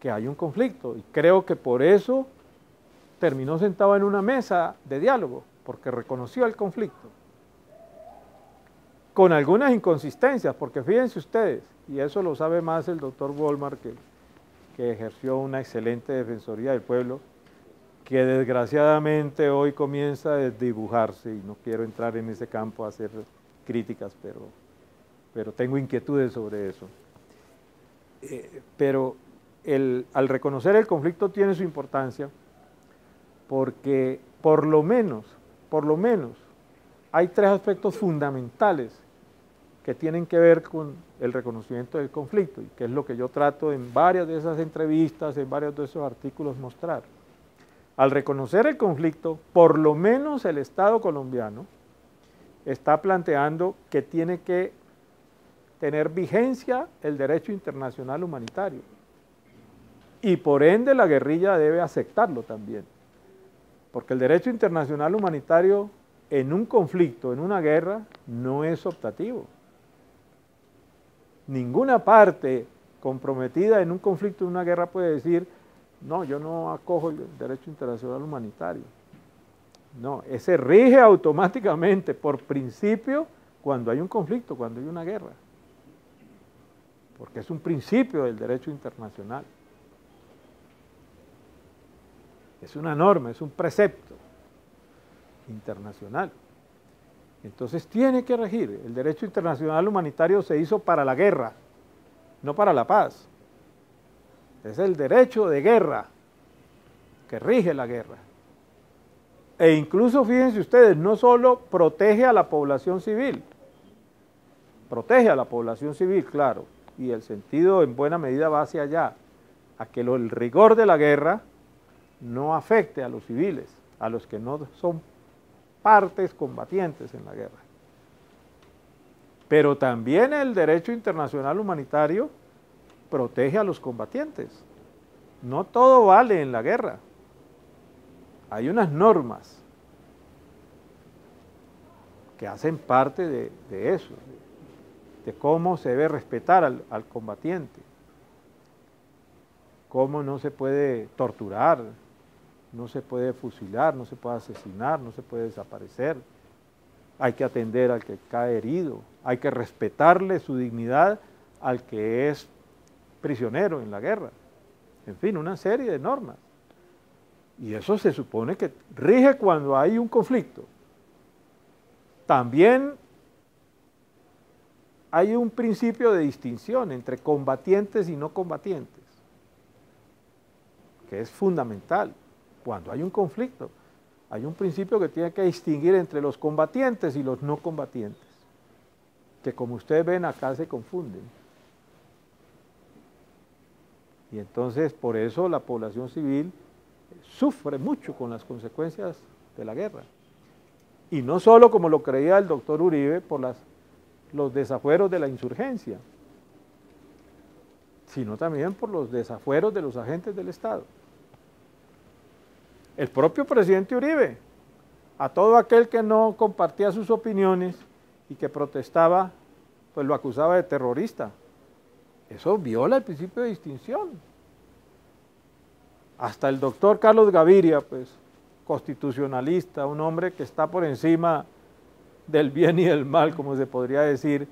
que hay un conflicto y creo que por eso terminó sentado en una mesa de diálogo, porque reconoció el conflicto. Con algunas inconsistencias, porque fíjense ustedes, y eso lo sabe más el doctor Wolmar que, que ejerció una excelente defensoría del pueblo, que desgraciadamente hoy comienza a desdibujarse, y no quiero entrar en ese campo a hacer críticas, pero, pero tengo inquietudes sobre eso. Eh, pero al reconocer el conflicto tiene su importancia, porque por lo menos, por lo menos, hay tres aspectos fundamentales que tienen que ver con el reconocimiento del conflicto, y que es lo que yo trato en varias de esas entrevistas, en varios de esos artículos mostrar. Al reconocer el conflicto, por lo menos el Estado colombiano está planteando que tiene que tener vigencia el derecho internacional humanitario. Y por ende la guerrilla debe aceptarlo también. Porque el derecho internacional humanitario en un conflicto, en una guerra, no es optativo ninguna parte comprometida en un conflicto, en una guerra puede decir, no, yo no acojo el derecho internacional humanitario. No, ese rige automáticamente por principio cuando hay un conflicto, cuando hay una guerra. Porque es un principio del derecho internacional. Es una norma, es un precepto internacional. Entonces tiene que regir. El derecho internacional humanitario se hizo para la guerra, no para la paz. Es el derecho de guerra que rige la guerra. E incluso, fíjense ustedes, no solo protege a la población civil, protege a la población civil, claro, y el sentido en buena medida va hacia allá, a que el rigor de la guerra no afecte a los civiles, a los que no son partes combatientes en la guerra. Pero también el derecho internacional humanitario protege a los combatientes. No todo vale en la guerra. Hay unas normas que hacen parte de, eso, de, cómo se debe respetar al combatiente, cómo no se puede torturar, no se puede fusilar, no se puede asesinar, no se puede desaparecer. Hay que atender al que cae herido, hay que respetarle su dignidad al que es prisionero en la guerra. En fin, una serie de normas. Y eso se supone que rige cuando hay un conflicto. También hay un principio de distinción entre combatientes y no combatientes, que es fundamental. Cuando hay un conflicto, hay un principio que tiene que distinguir entre los combatientes y los no combatientes, que como ustedes ven acá se confunden. Y entonces por eso la población civil sufre mucho con las consecuencias de la guerra. Y no solo como lo creía el doctor Uribe por los desafueros de la insurgencia, sino también por los desafueros de los agentes del Estado el propio presidente Uribe, a todo aquel que no compartía sus opiniones y que protestaba, pues lo acusaba de terrorista. Eso viola el principio de distinción. Hasta el doctor Carlos Gaviria, pues, constitucionalista, un hombre que está por encima del bien y del mal, como se podría decir,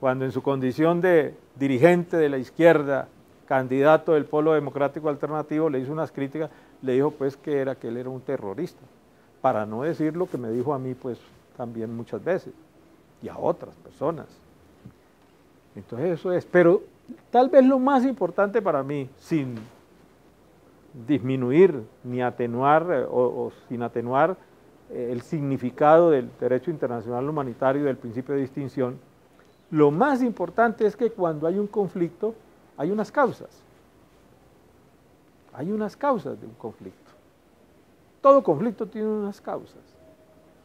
cuando en su condición de dirigente de la izquierda, candidato del Polo Democrático Alternativo, le hizo unas críticas, le dijo pues que era que él era un terrorista, para no decir lo que me dijo a mí pues también muchas veces y a otras personas. Entonces eso es, pero tal vez lo más importante para mí, sin disminuir ni atenuar eh, o, sin atenuar eh, el significado del derecho internacional humanitario y del principio de distinción, lo más importante es que cuando hay un conflicto hay unas causas. Hay unas causas de un conflicto. Todo conflicto tiene unas causas.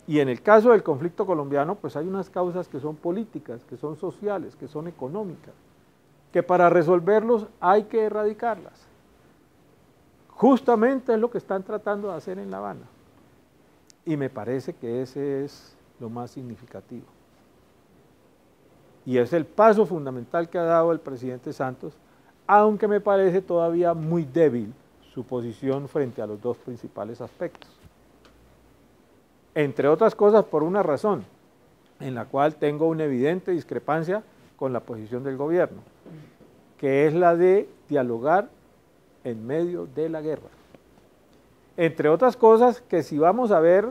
Y en el caso del conflicto colombiano, pues hay unas causas que son políticas, que son sociales, que son económicas, que para resolverlos hay que erradicarlas. Justamente es lo que están tratando de hacer en La Habana. Y me parece que ese es lo más significativo. Y es el paso fundamental que ha dado el presidente Santos, aunque me parece todavía muy débil su posición frente a los dos principales aspectos. Entre otras cosas, por una razón, en la cual tengo una evidente discrepancia con la posición del gobierno, que es la de dialogar en medio de la guerra. Entre otras cosas, que si vamos a ver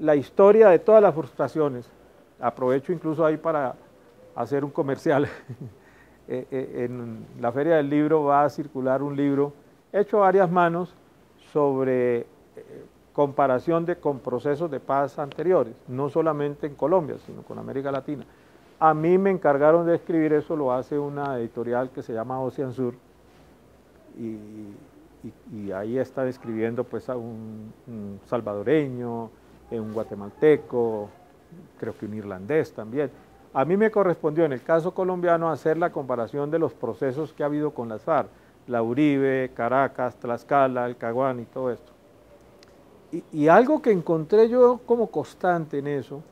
la historia de todas las frustraciones, aprovecho incluso ahí para hacer un comercial, eh, eh, en la Feria del Libro va a circular un libro He hecho varias manos sobre eh, comparación con procesos de paz anteriores, no solamente en Colombia, sino con América Latina. A mí me encargaron de escribir eso, lo hace una editorial que se llama Ocean Sur, y, ahí está escribiendo pues, a un, un salvadoreño, eh, un guatemalteco, creo que un irlandés también. A mí me correspondió en el caso colombiano hacer la comparación de los procesos que ha habido con las FARC la Uribe, Caracas, Tlaxcala, Caguán y todo esto. Y, algo que encontré yo como constante en eso,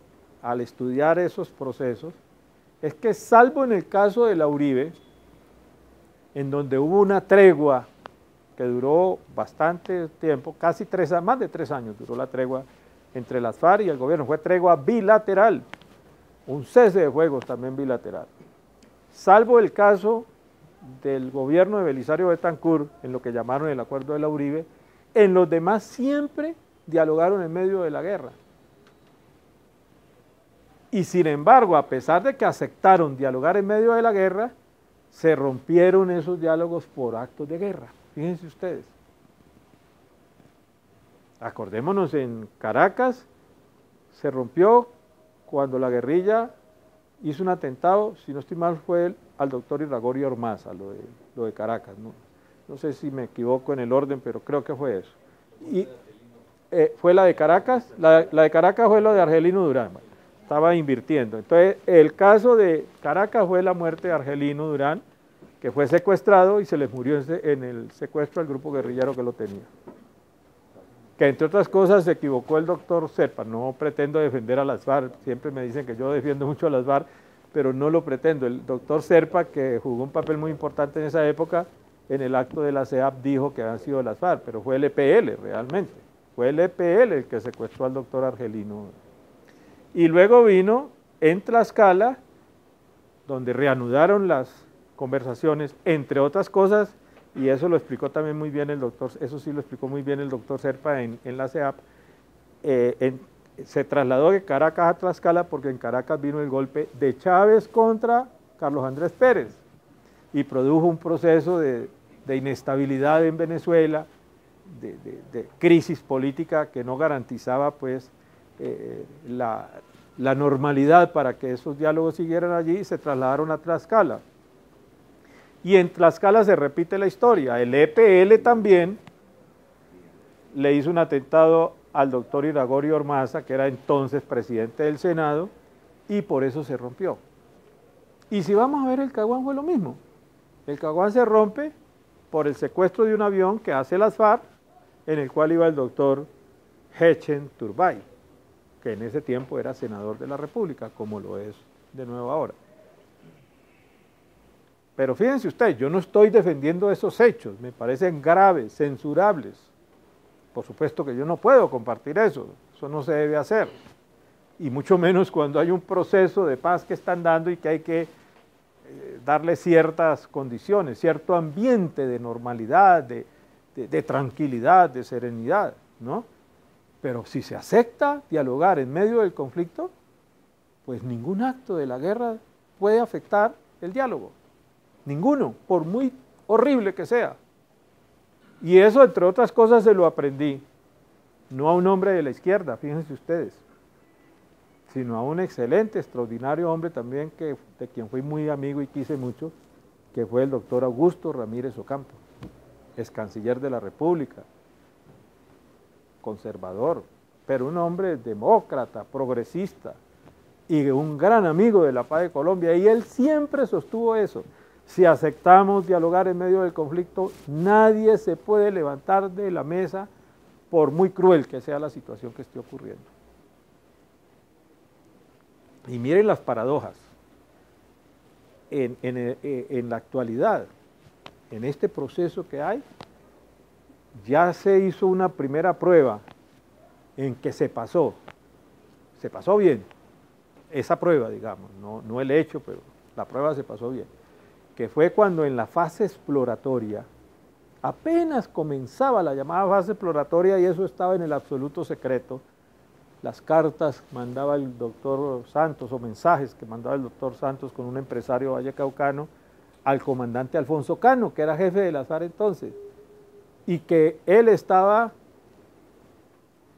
al estudiar esos procesos, es que salvo en el caso de la Uribe, en donde hubo una tregua que duró bastante tiempo, casi tres, más de tres años duró la tregua entre las FARC y el gobierno, fue tregua bilateral, un cese de juegos también bilateral. Salvo el caso del gobierno de Belisario Betancourt, en lo que llamaron el acuerdo de la Uribe, en los demás siempre dialogaron en medio de la guerra. Y sin embargo, a pesar de que aceptaron dialogar en medio de la guerra, se rompieron esos diálogos por actos de guerra. Fíjense ustedes. Acordémonos, en Caracas se rompió cuando la guerrilla hizo un atentado, si no estoy mal fue el al doctor Iragorio Ormaza, lo de, lo de Caracas. ¿no? sé si me equivoco en el orden, pero creo que fue eso. Y eh, fue la de Caracas, la, de Caracas fue lo de Argelino Durán, estaba invirtiendo. Entonces, el caso de Caracas fue la muerte de Argelino Durán, que fue secuestrado y se le murió en el secuestro al grupo guerrillero que lo tenía. Que entre otras cosas se equivocó el doctor Serpa. no pretendo defender a las FARC, siempre me dicen que yo defiendo mucho a las FARC, pero no lo pretendo. El doctor Serpa, que jugó un papel muy importante en esa época, en el acto de la CEAP dijo que han sido las FARC, pero fue el EPL realmente. Fue el EPL el que secuestró al doctor Argelino. Y luego vino en Tlaxcala, donde reanudaron las conversaciones, entre otras cosas, y eso lo explicó también muy bien el doctor, eso sí lo explicó muy bien el doctor Serpa en, la CEAP, eh, en, se trasladó de Caracas a Tlaxcala porque en Caracas vino el golpe de Chávez contra Carlos Andrés Pérez y produjo un proceso de, inestabilidad en Venezuela, de, crisis política que no garantizaba pues eh, la, la, normalidad para que esos diálogos siguieran allí y se trasladaron a Tlaxcala. Y en Tlaxcala se repite la historia. El EPL también le hizo un atentado al doctor Iragorio Ormaza, que era entonces presidente del Senado, y por eso se rompió. Y si vamos a ver el Caguán fue lo mismo. El Caguán se rompe por el secuestro de un avión que hace las FARC, en el cual iba el doctor Hechen Turbay, que en ese tiempo era senador de la República, como lo es de nuevo ahora. Pero fíjense ustedes, yo no estoy defendiendo esos hechos, me parecen graves, censurables, por supuesto que yo no puedo compartir eso, eso no se debe hacer. Y mucho menos cuando hay un proceso de paz que están dando y que hay que eh, darle ciertas condiciones, cierto ambiente de normalidad, de, de tranquilidad, de serenidad, ¿no? Pero si se acepta dialogar en medio del conflicto, pues ningún acto de la guerra puede afectar el diálogo. Ninguno, por muy horrible que sea. Y eso, entre otras cosas, se lo aprendí, no a un hombre de la izquierda, fíjense ustedes, sino a un excelente, extraordinario hombre también, que, de quien fui muy amigo y quise mucho, que fue el doctor Augusto Ramírez Ocampo, ex canciller de la República, conservador, pero un hombre demócrata, progresista, y un gran amigo de la paz de Colombia, y él siempre sostuvo eso. Si aceptamos dialogar en medio del conflicto, nadie se puede levantar de la mesa por muy cruel que sea la situación que esté ocurriendo. Y miren las paradojas. En, eh, la actualidad, en este proceso que hay, ya se hizo una primera prueba en que se pasó, se pasó bien, esa prueba, digamos, no el hecho, pero la prueba se pasó bien que fue cuando en la fase exploratoria, apenas comenzaba la llamada fase exploratoria y eso estaba en el absoluto secreto, las cartas mandaba el doctor Santos o mensajes que mandaba el doctor Santos con un empresario caucano al comandante Alfonso Cano, que era jefe del azar entonces, y que él estaba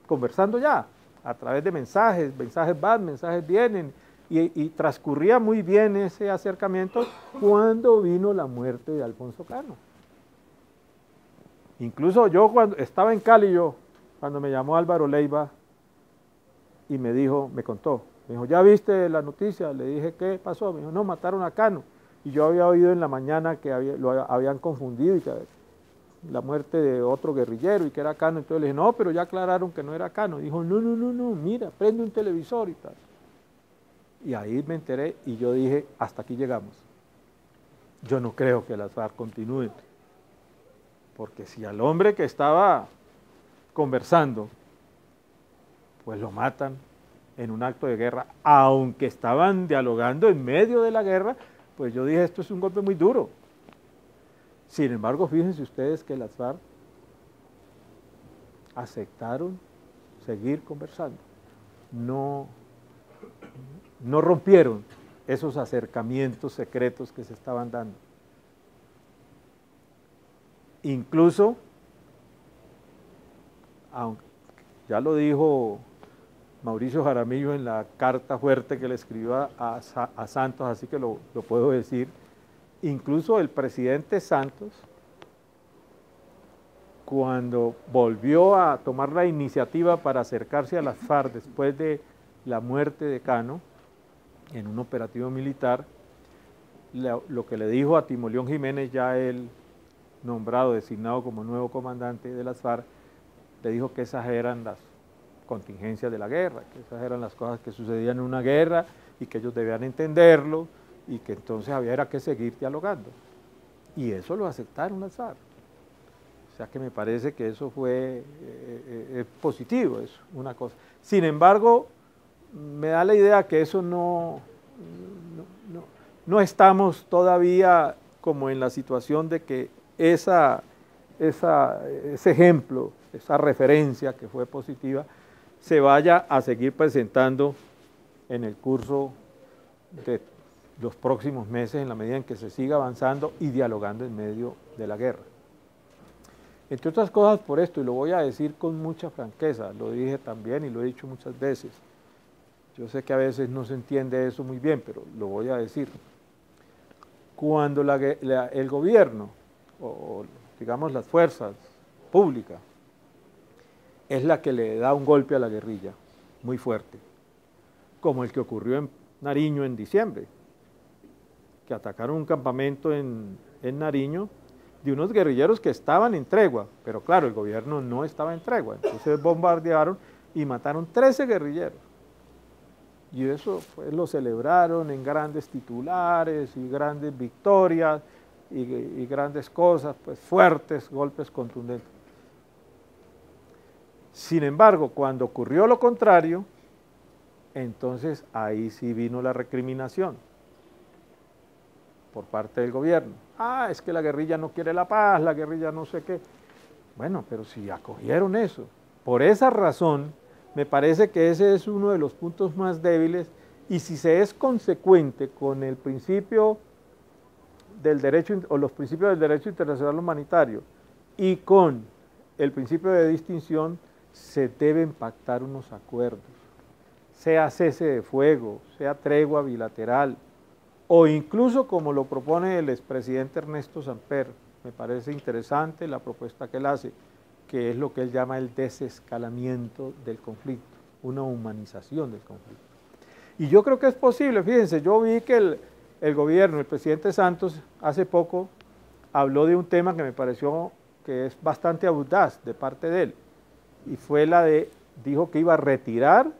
conversando ya a través de mensajes, mensajes van, mensajes vienen, y, transcurría muy bien ese acercamiento cuando vino la muerte de Alfonso Cano. Incluso yo cuando estaba en Cali, yo, cuando me llamó Álvaro Leiva y me dijo, me contó, me dijo, ¿ya viste la noticia? Le dije, ¿qué pasó? Me dijo, no, mataron a Cano. Y yo había oído en la mañana que lo habían confundido y que la muerte de otro guerrillero y que era Cano. Entonces le dije, no, pero ya aclararon que no era Cano. Dijo, no, no, no, no, mira, prende un televisor y tal. Y ahí me enteré y yo dije, hasta aquí llegamos. Yo no creo que las FARC continúen. Porque si al hombre que estaba conversando, pues lo matan en un acto de guerra, aunque estaban dialogando en medio de la guerra, pues yo dije, esto es un golpe muy duro. Sin embargo, fíjense ustedes que las FARC aceptaron seguir conversando. No no rompieron esos acercamientos secretos que se estaban dando. Incluso, ya lo dijo Mauricio Jaramillo en la carta fuerte que le escribió a, Santos, así que lo, lo puedo decir, incluso el presidente Santos, cuando volvió a tomar la iniciativa para acercarse a las FARC después de la muerte de Cano, en un operativo militar, lo que le dijo a Timoleón Jiménez, ya él nombrado, designado como nuevo comandante de las FARC, le dijo que esas eran las contingencias de la guerra, que esas eran las cosas que sucedían en una guerra y que ellos debían entenderlo y que entonces había era que seguir dialogando. Y eso lo aceptaron las FARC. O sea que me parece que eso fue eh, eh, eh, positivo, es una cosa. Sin embargo, me da la idea que eso no, no, estamos todavía como en la situación de que ese ejemplo, esa referencia que fue positiva, se vaya a seguir presentando en el curso de los próximos meses en la medida en que se siga avanzando y dialogando en medio de la guerra. Entre otras cosas por esto, y lo voy a decir con mucha franqueza, lo dije también y lo he dicho muchas veces, yo sé que a veces no se entiende eso muy bien, pero lo voy a decir. Cuando el gobierno, o, digamos las fuerzas públicas, es la que le da un golpe a la guerrilla, muy fuerte, como el que ocurrió en Nariño en diciembre, que atacaron un campamento en Nariño de unos guerrilleros que estaban en tregua, pero claro, el gobierno no estaba en tregua, entonces bombardearon y mataron 13 guerrilleros. Y eso pues, lo celebraron en grandes titulares y grandes victorias y, y grandes cosas, pues fuertes, golpes contundentes. Sin embargo, cuando ocurrió lo contrario, entonces ahí sí vino la recriminación por parte del gobierno. Ah, es que la guerrilla no quiere la paz, la guerrilla no sé qué. Bueno, pero si acogieron eso, por esa razón me parece que ese es uno de los puntos más débiles y si se es consecuente con el principio del derecho o los principios del derecho internacional humanitario y con el principio de distinción, se deben pactar unos acuerdos, sea cese de fuego, sea tregua bilateral o incluso como lo propone el expresidente Ernesto Samper. Me parece interesante la propuesta que él hace que es lo que él llama el desescalamiento del conflicto, una humanización del conflicto. Y yo creo que es posible, fíjense, yo vi que el, gobierno, el presidente Santos, hace poco habló de un tema que me pareció que es bastante audaz de parte de él, y fue la de, dijo que iba a retirar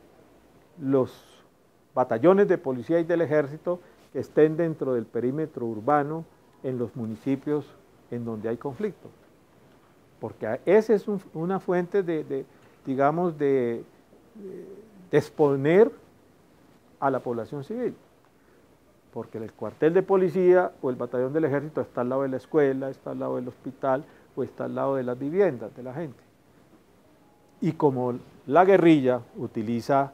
los batallones de policía y del ejército que estén dentro del perímetro urbano en los municipios en donde hay conflicto porque esa es una fuente de, digamos, de, de, exponer a la población civil. Porque el cuartel de policía o el batallón del ejército está al lado de la escuela, está al lado del hospital o está al lado de las viviendas de la gente. Y como la guerrilla utiliza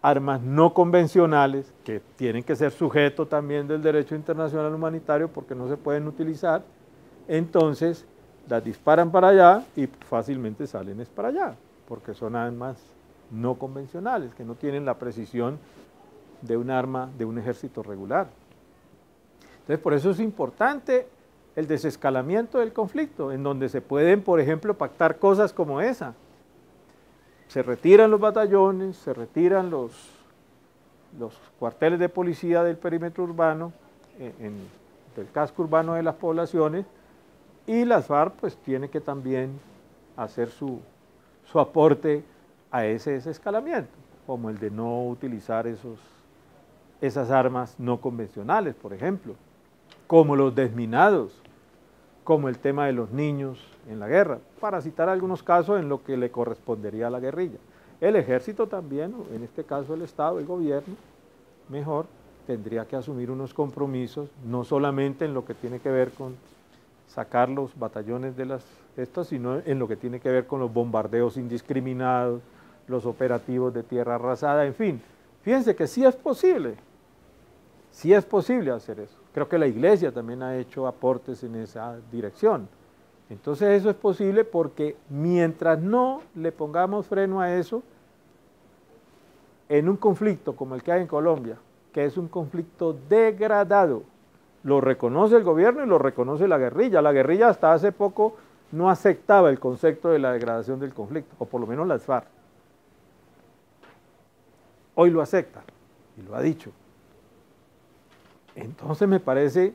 armas no convencionales, que tienen que ser sujetos también del derecho internacional humanitario porque no se pueden utilizar, entonces las disparan para allá y fácilmente salen es para allá, porque son armas no convencionales, que no tienen la precisión de un arma de un ejército regular. Entonces, por eso es importante el desescalamiento del conflicto, en donde se pueden, por ejemplo, pactar cosas como esa. Se retiran los batallones, se retiran los, los cuarteles de policía del perímetro urbano, eh, del casco urbano de las poblaciones, y las FARC pues tiene que también hacer su, aporte a ese, ese escalamiento, como el de no utilizar esos, esas armas no convencionales, por ejemplo, como los desminados, como el tema de los niños en la guerra, para citar algunos casos en lo que le correspondería a la guerrilla. El ejército también, en este caso el Estado, el gobierno, mejor, tendría que asumir unos compromisos, no solamente en lo que tiene que ver con sacar los batallones de las estas, sino en lo que tiene que ver con los bombardeos indiscriminados, los operativos de tierra arrasada, en fin. Fíjense que sí es posible, sí es posible hacer eso. Creo que la iglesia también ha hecho aportes en esa dirección. Entonces eso es posible porque mientras no le pongamos freno a eso, en un conflicto como el que hay en Colombia, que es un conflicto degradado, lo reconoce el gobierno y lo reconoce la guerrilla. La guerrilla hasta hace poco no aceptaba el concepto de la degradación del conflicto, o por lo menos las FARC. Hoy lo acepta y lo ha dicho. Entonces me parece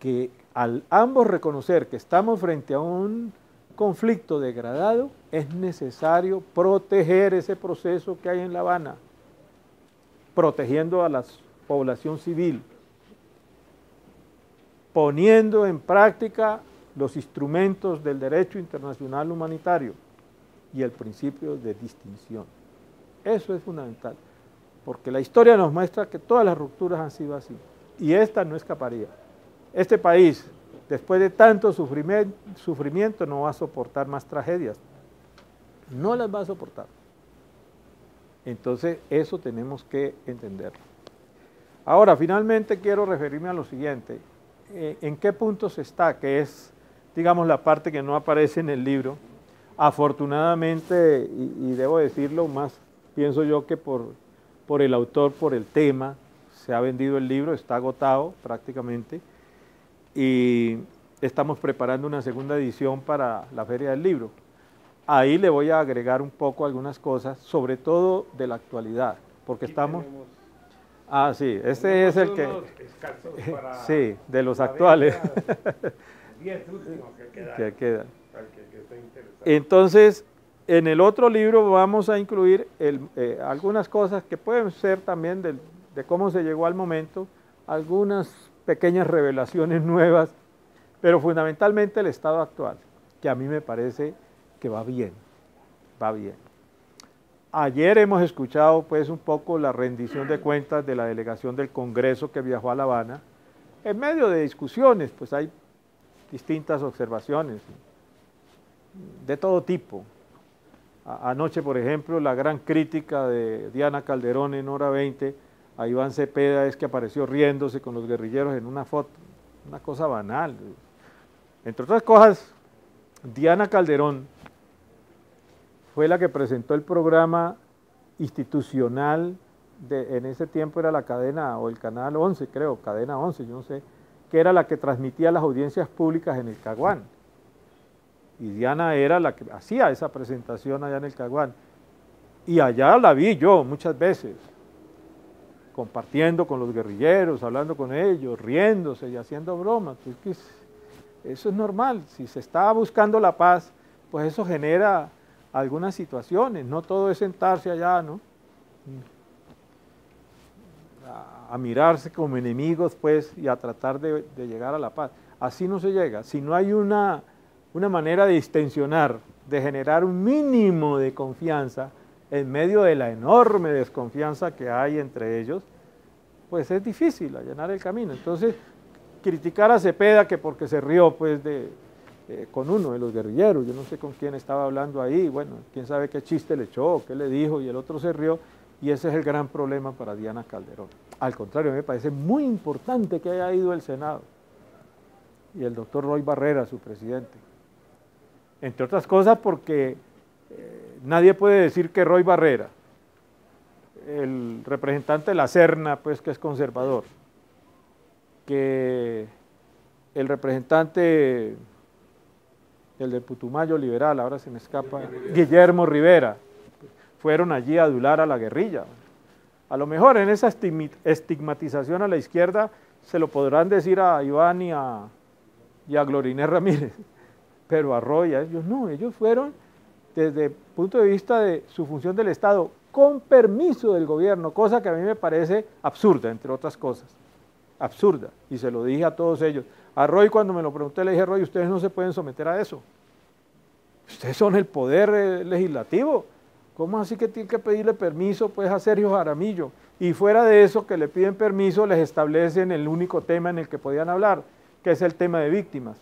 que al ambos reconocer que estamos frente a un conflicto degradado, es necesario proteger ese proceso que hay en La Habana, protegiendo a la población civil poniendo en práctica los instrumentos del derecho internacional humanitario y el principio de distinción. Eso es fundamental, porque la historia nos muestra que todas las rupturas han sido así, y esta no escaparía. Este país, después de tanto sufrimiento, no va a soportar más tragedias, no las va a soportar. Entonces, eso tenemos que entenderlo. Ahora, finalmente quiero referirme a lo siguiente. Eh, en qué puntos está, que es, digamos, la parte que no aparece en el libro. Afortunadamente, y, debo decirlo más, pienso yo que por, por el autor, por el tema, se ha vendido el libro, está agotado prácticamente, y estamos preparando una segunda edición para la Feria del Libro. Ahí le voy a agregar un poco algunas cosas, sobre todo de la actualidad, porque estamos... Ah, sí, este es el que... sí, de los actuales. Diez últimos que quedan. Entonces, en el otro libro vamos a incluir eh, algunas cosas que pueden ser también de cómo se llegó al momento, algunas pequeñas revelaciones nuevas, pero fundamentalmente el estado actual, que a mí me parece que va bien, va bien. Ayer hemos escuchado pues un poco la rendición de cuentas de la delegación del Congreso que viajó a La Habana. En medio de discusiones, pues hay distintas observaciones de todo tipo. Anoche, por ejemplo, la gran crítica de Diana Calderón en Hora 20 a Iván Cepeda es que apareció riéndose con los guerrilleros en una foto, una cosa banal. Entre otras cosas, Diana Calderón fue la que presentó el programa institucional, de, en ese tiempo era la cadena o el canal 11, creo, cadena 11, yo no sé, que era la que transmitía las audiencias públicas en el Caguán. Y Diana era la que hacía esa presentación allá en el Caguán. Y allá la vi yo muchas veces, compartiendo con los guerrilleros, hablando con ellos, riéndose y haciendo bromas. eso es normal, si se está buscando la paz, pues eso genera algunas situaciones, no todo es sentarse allá, ¿no? A, mirarse como enemigos, pues, y a tratar de, llegar a la paz. Así no se llega. Si no hay una, una manera de distensionar, de generar un mínimo de confianza en medio de la enorme desconfianza que hay entre ellos, pues es difícil allanar el camino. Entonces, criticar a Cepeda que porque se rió pues de, eh, con uno de los guerrilleros, yo no sé con quién estaba hablando ahí, bueno, quién sabe qué chiste le echó, qué le dijo y el otro se rió y ese es el gran problema para Diana Calderón. Al contrario, me parece muy importante que haya ido el Senado y el doctor Roy Barrera, su presidente. Entre otras cosas porque eh, nadie puede decir que Roy Barrera, el representante de la Cerna, pues que es conservador, que el representante el de Putumayo Liberal, ahora se me escapa, Guillermo Rivera. Fueron allí a adular a la guerrilla. A lo mejor en esa estigmatización a la izquierda se lo podrán decir a Iván y a, Gloriné Ramírez, pero a Roya ellos no, ellos fueron desde el punto de vista de su función del Estado con permiso del gobierno, cosa que a mí me parece absurda, entre otras cosas, absurda, y se lo dije a todos ellos. A Roy cuando me lo pregunté le dije, Roy, ustedes no se pueden someter a eso. Ustedes son el poder eh, legislativo. ¿Cómo así que tienen que pedirle permiso pues, a Sergio Jaramillo? Y fuera de eso, que le piden permiso, les establecen el único tema en el que podían hablar, que es el tema de víctimas.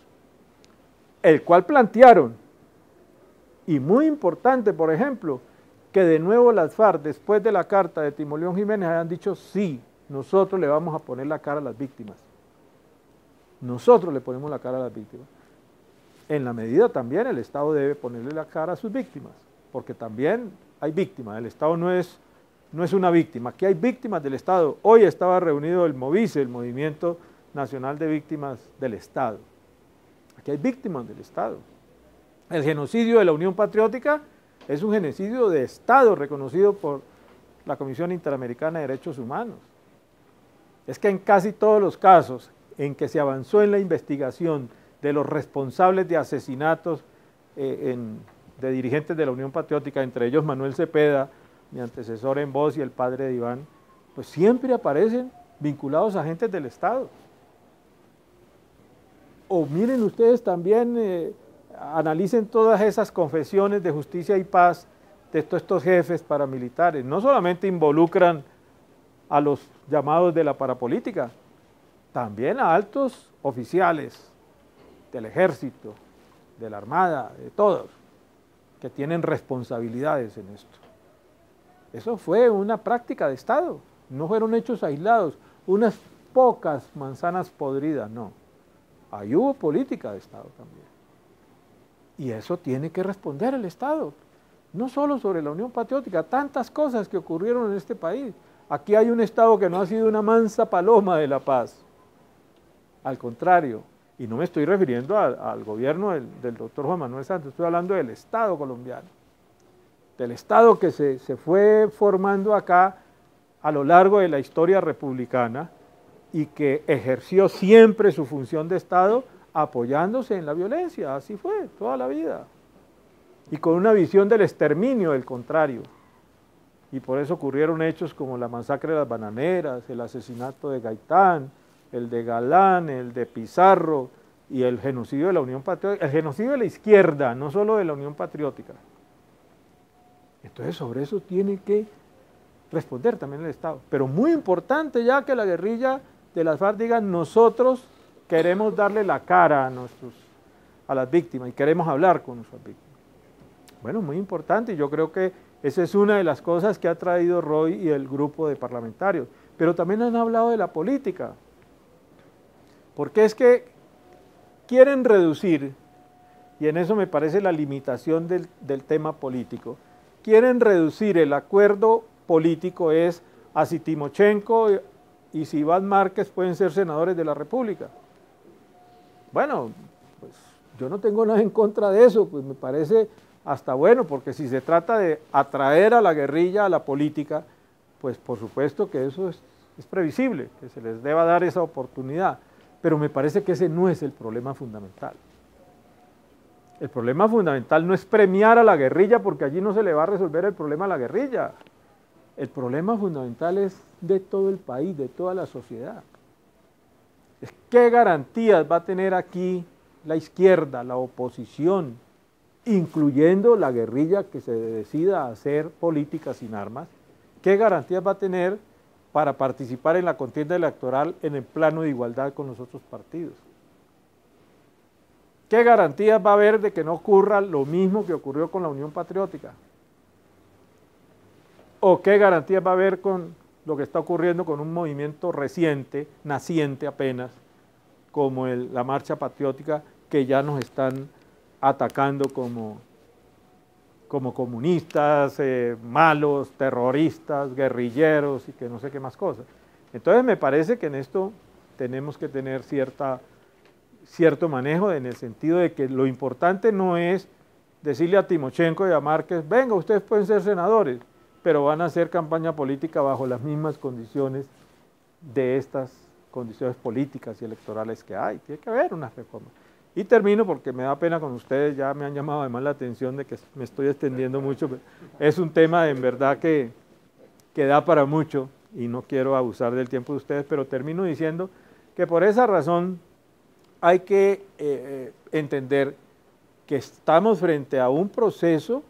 El cual plantearon, y muy importante, por ejemplo, que de nuevo las FARC, después de la carta de Timoleón Jiménez, hayan dicho, sí, nosotros le vamos a poner la cara a las víctimas. Nosotros le ponemos la cara a las víctimas. En la medida también el Estado debe ponerle la cara a sus víctimas, porque también hay víctimas. El Estado no es, no es una víctima. Aquí hay víctimas del Estado. Hoy estaba reunido el MOVICE, el Movimiento Nacional de Víctimas del Estado. Aquí hay víctimas del Estado. El genocidio de la Unión Patriótica es un genocidio de Estado reconocido por la Comisión Interamericana de Derechos Humanos. Es que en casi todos los casos en que se avanzó en la investigación de los responsables de asesinatos eh, de dirigentes de la Unión Patriótica, entre ellos Manuel Cepeda, mi antecesor en voz y el padre de Iván, pues siempre aparecen vinculados a agentes del Estado. O miren ustedes también, eh, analicen todas esas confesiones de justicia y paz de estos jefes paramilitares. No solamente involucran a los llamados de la parapolítica, también a altos oficiales del ejército, de la armada, de todos, que tienen responsabilidades en esto. Eso fue una práctica de Estado, no fueron hechos aislados, unas pocas manzanas podridas, no. Ahí hubo política de Estado también. Y eso tiene que responder el Estado, no solo sobre la Unión Patriótica, tantas cosas que ocurrieron en este país. Aquí hay un Estado que no ha sido una mansa paloma de la paz. Al contrario, y no me estoy refiriendo al gobierno del, doctor Juan Manuel Santos, estoy hablando del Estado colombiano, del Estado que se, se fue formando acá a lo largo de la historia republicana y que ejerció siempre su función de Estado apoyándose en la violencia, así fue, toda la vida, y con una visión del exterminio, del contrario. Y por eso ocurrieron hechos como la masacre de las bananeras, el asesinato de Gaitán, el de Galán, el de Pizarro y el genocidio de la Unión Patriótica, el genocidio de la izquierda, no solo de la Unión Patriótica. Entonces sobre eso tiene que responder también el Estado. Pero muy importante ya que la guerrilla de las FARC diga, nosotros queremos darle la cara a, nuestros, a las víctimas y queremos hablar con nuestras víctimas. Bueno, muy importante y yo creo que esa es una de las cosas que ha traído Roy y el grupo de parlamentarios. Pero también han hablado de la política. Porque es que quieren reducir, y en eso me parece la limitación del, tema político, quieren reducir el acuerdo político es a si Timochenko y si Iván Márquez pueden ser senadores de la República. Bueno, pues yo no tengo nada en contra de eso, pues me parece hasta bueno, porque si se trata de atraer a la guerrilla a la política, pues por supuesto que eso es previsible, que se les deba dar esa oportunidad. Pero me parece que ese no es el problema fundamental. El problema fundamental no es premiar a la guerrilla porque allí no se le va a resolver el problema a la guerrilla. El problema fundamental es de todo el país, de toda la sociedad. qué garantías va a tener aquí la izquierda, la oposición, incluyendo la guerrilla que se decida a hacer política sin armas, qué garantías va a tener para participar en la contienda electoral en el plano de igualdad con los otros partidos. ¿Qué garantías va a haber de que no ocurra lo mismo que ocurrió con la Unión Patriótica? ¿O qué garantías va a haber con lo que está ocurriendo con un movimiento reciente, naciente apenas, como la Marcha Patriótica, que ya nos están atacando como como comunistas, eh, malos, terroristas, guerrilleros y que no sé qué más cosas. Entonces me parece que en esto tenemos que tener cierta, cierto manejo en el sentido de que lo importante no es decirle a Timochenko y a Márquez, venga, ustedes pueden ser senadores, pero van a hacer campaña política bajo las mismas condiciones de estas condiciones políticas y electorales que hay. Tiene que haber unas reforma. Y termino porque me da pena con ustedes, ya me han llamado además la atención de que me estoy extendiendo mucho. Es un tema en verdad que, que da para mucho y no quiero abusar del tiempo de ustedes, pero termino diciendo que por esa razón hay que eh, eh, entender que estamos frente a un proceso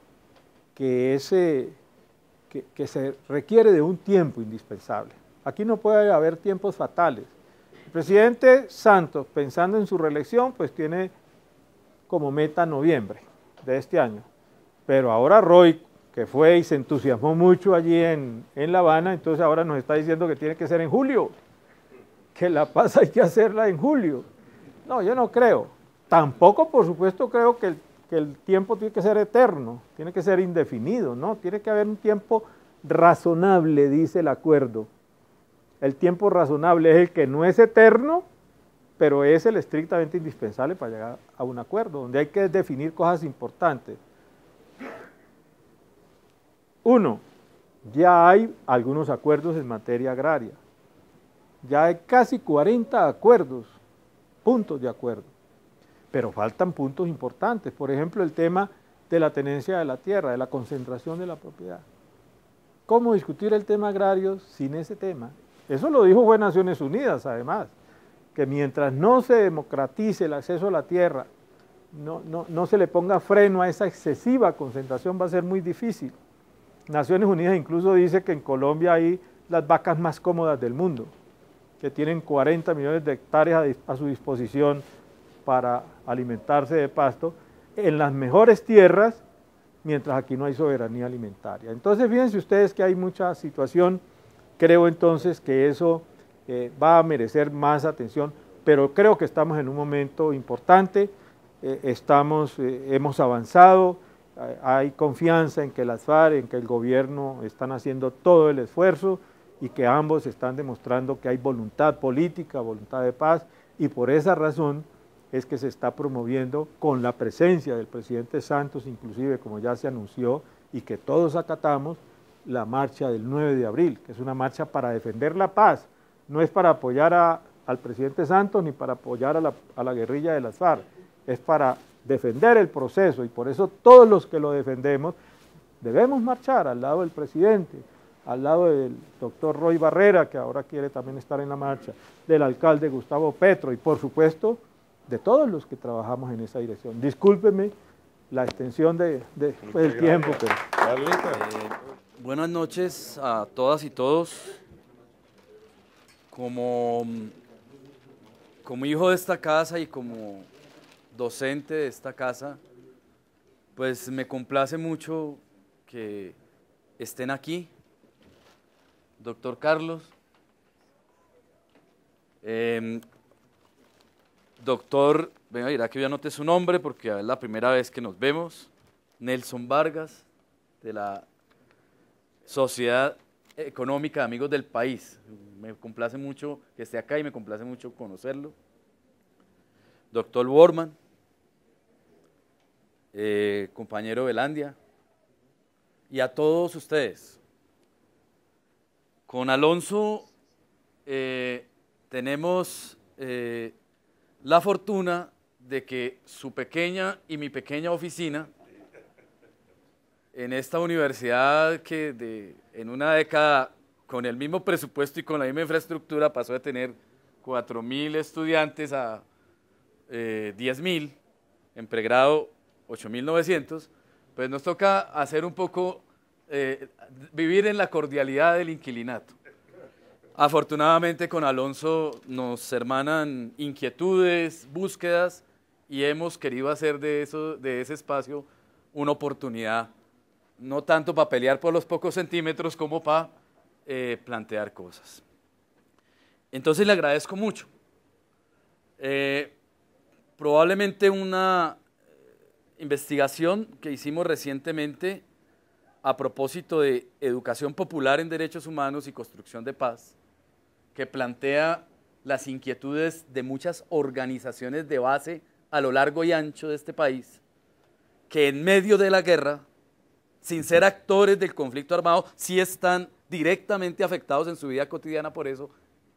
que, que, que se requiere de un tiempo indispensable. Aquí no puede haber tiempos fatales presidente Santos, pensando en su reelección, pues tiene como meta noviembre de este año. Pero ahora Roy, que fue y se entusiasmó mucho allí en, en La Habana, entonces ahora nos está diciendo que tiene que ser en julio, que la paz hay que hacerla en julio. No, yo no creo. Tampoco, por supuesto, creo que que el tiempo tiene que ser eterno, tiene que ser indefinido, ¿no? Tiene que haber un tiempo razonable, dice el acuerdo el tiempo razonable es el que no es eterno, pero es el estrictamente indispensable para llegar a un acuerdo, donde hay que definir cosas importantes. Uno, ya hay algunos acuerdos en materia agraria. Ya hay casi 40 acuerdos, puntos de acuerdo. Pero faltan puntos importantes. Por ejemplo, el tema de la tenencia de la tierra, de la concentración de la propiedad. ¿Cómo discutir el tema agrario sin ese tema? Eso lo dijo fue Naciones Unidas, además, que mientras no se democratice el acceso a la tierra, no, no se le ponga freno a esa excesiva concentración, va a ser muy difícil. Naciones Unidas incluso dice que en Colombia hay las vacas más cómodas del mundo, que tienen 40 millones de hectáreas a, su disposición para alimentarse de pasto, en las mejores tierras, mientras aquí no hay soberanía alimentaria. Entonces fíjense ustedes que hay mucha situación Creo entonces que eso eh, va a merecer más atención, pero creo que estamos en un momento importante, eh, eh, hemos avanzado, hay confianza en que las FARC, en que el gobierno están haciendo todo el esfuerzo y que ambos están demostrando que hay voluntad política, voluntad de paz, y por esa razón es que se está promoviendo con la presencia del presidente Santos, inclusive como ya se anunció, y que todos acatamos, la marcha del 9 de abril, que es una marcha para defender la paz, no es para apoyar al presidente Santos ni para apoyar a la, guerrilla de las FARC, es para defender el proceso y por eso todos los que lo defendemos debemos marchar al lado del presidente, al lado del doctor Roy Barrera, que ahora quiere también estar en la marcha, del alcalde Gustavo Petro y por supuesto de todos los que trabajamos en esa dirección. Discúlpeme la extensión del de, de, tiempo. Pero... Buenas noches a todas y todos. Como, como hijo de esta casa y como docente de esta casa, pues me complace mucho que estén aquí, doctor Carlos, em, doctor, venga, dirá que yo anote su nombre porque es la primera vez que nos vemos, Nelson Vargas, de la Sociedad Económica Amigos del País. Me complace mucho que esté acá y me complace mucho conocerlo. Doctor Borman, eh, compañero Belandia, y a todos ustedes. Con Alonso eh, tenemos eh, la fortuna de que su pequeña y mi pequeña oficina en esta universidad que en una década con el mismo presupuesto y con la misma infraestructura pasó de tener 4.000 estudiantes a eh, 10.000, en pregrado 8.900, pues nos toca hacer un poco, eh, vivir en la cordialidad del inquilinato. Afortunadamente con Alonso nos hermanan inquietudes, búsquedas y hemos querido hacer de, de ese espacio una oportunidad no tanto para pelear por los pocos centímetros como para eh, plantear cosas. Entonces le agradezco mucho. Eh, probablemente una eh, investigación que hicimos recientemente a propósito de educación popular en derechos humanos y construcción de paz, que plantea las inquietudes de muchas organizaciones de base a lo largo y ancho de este país, que en medio de la guerra sin ser actores del conflicto armado, sí están directamente afectados en su vida cotidiana por eso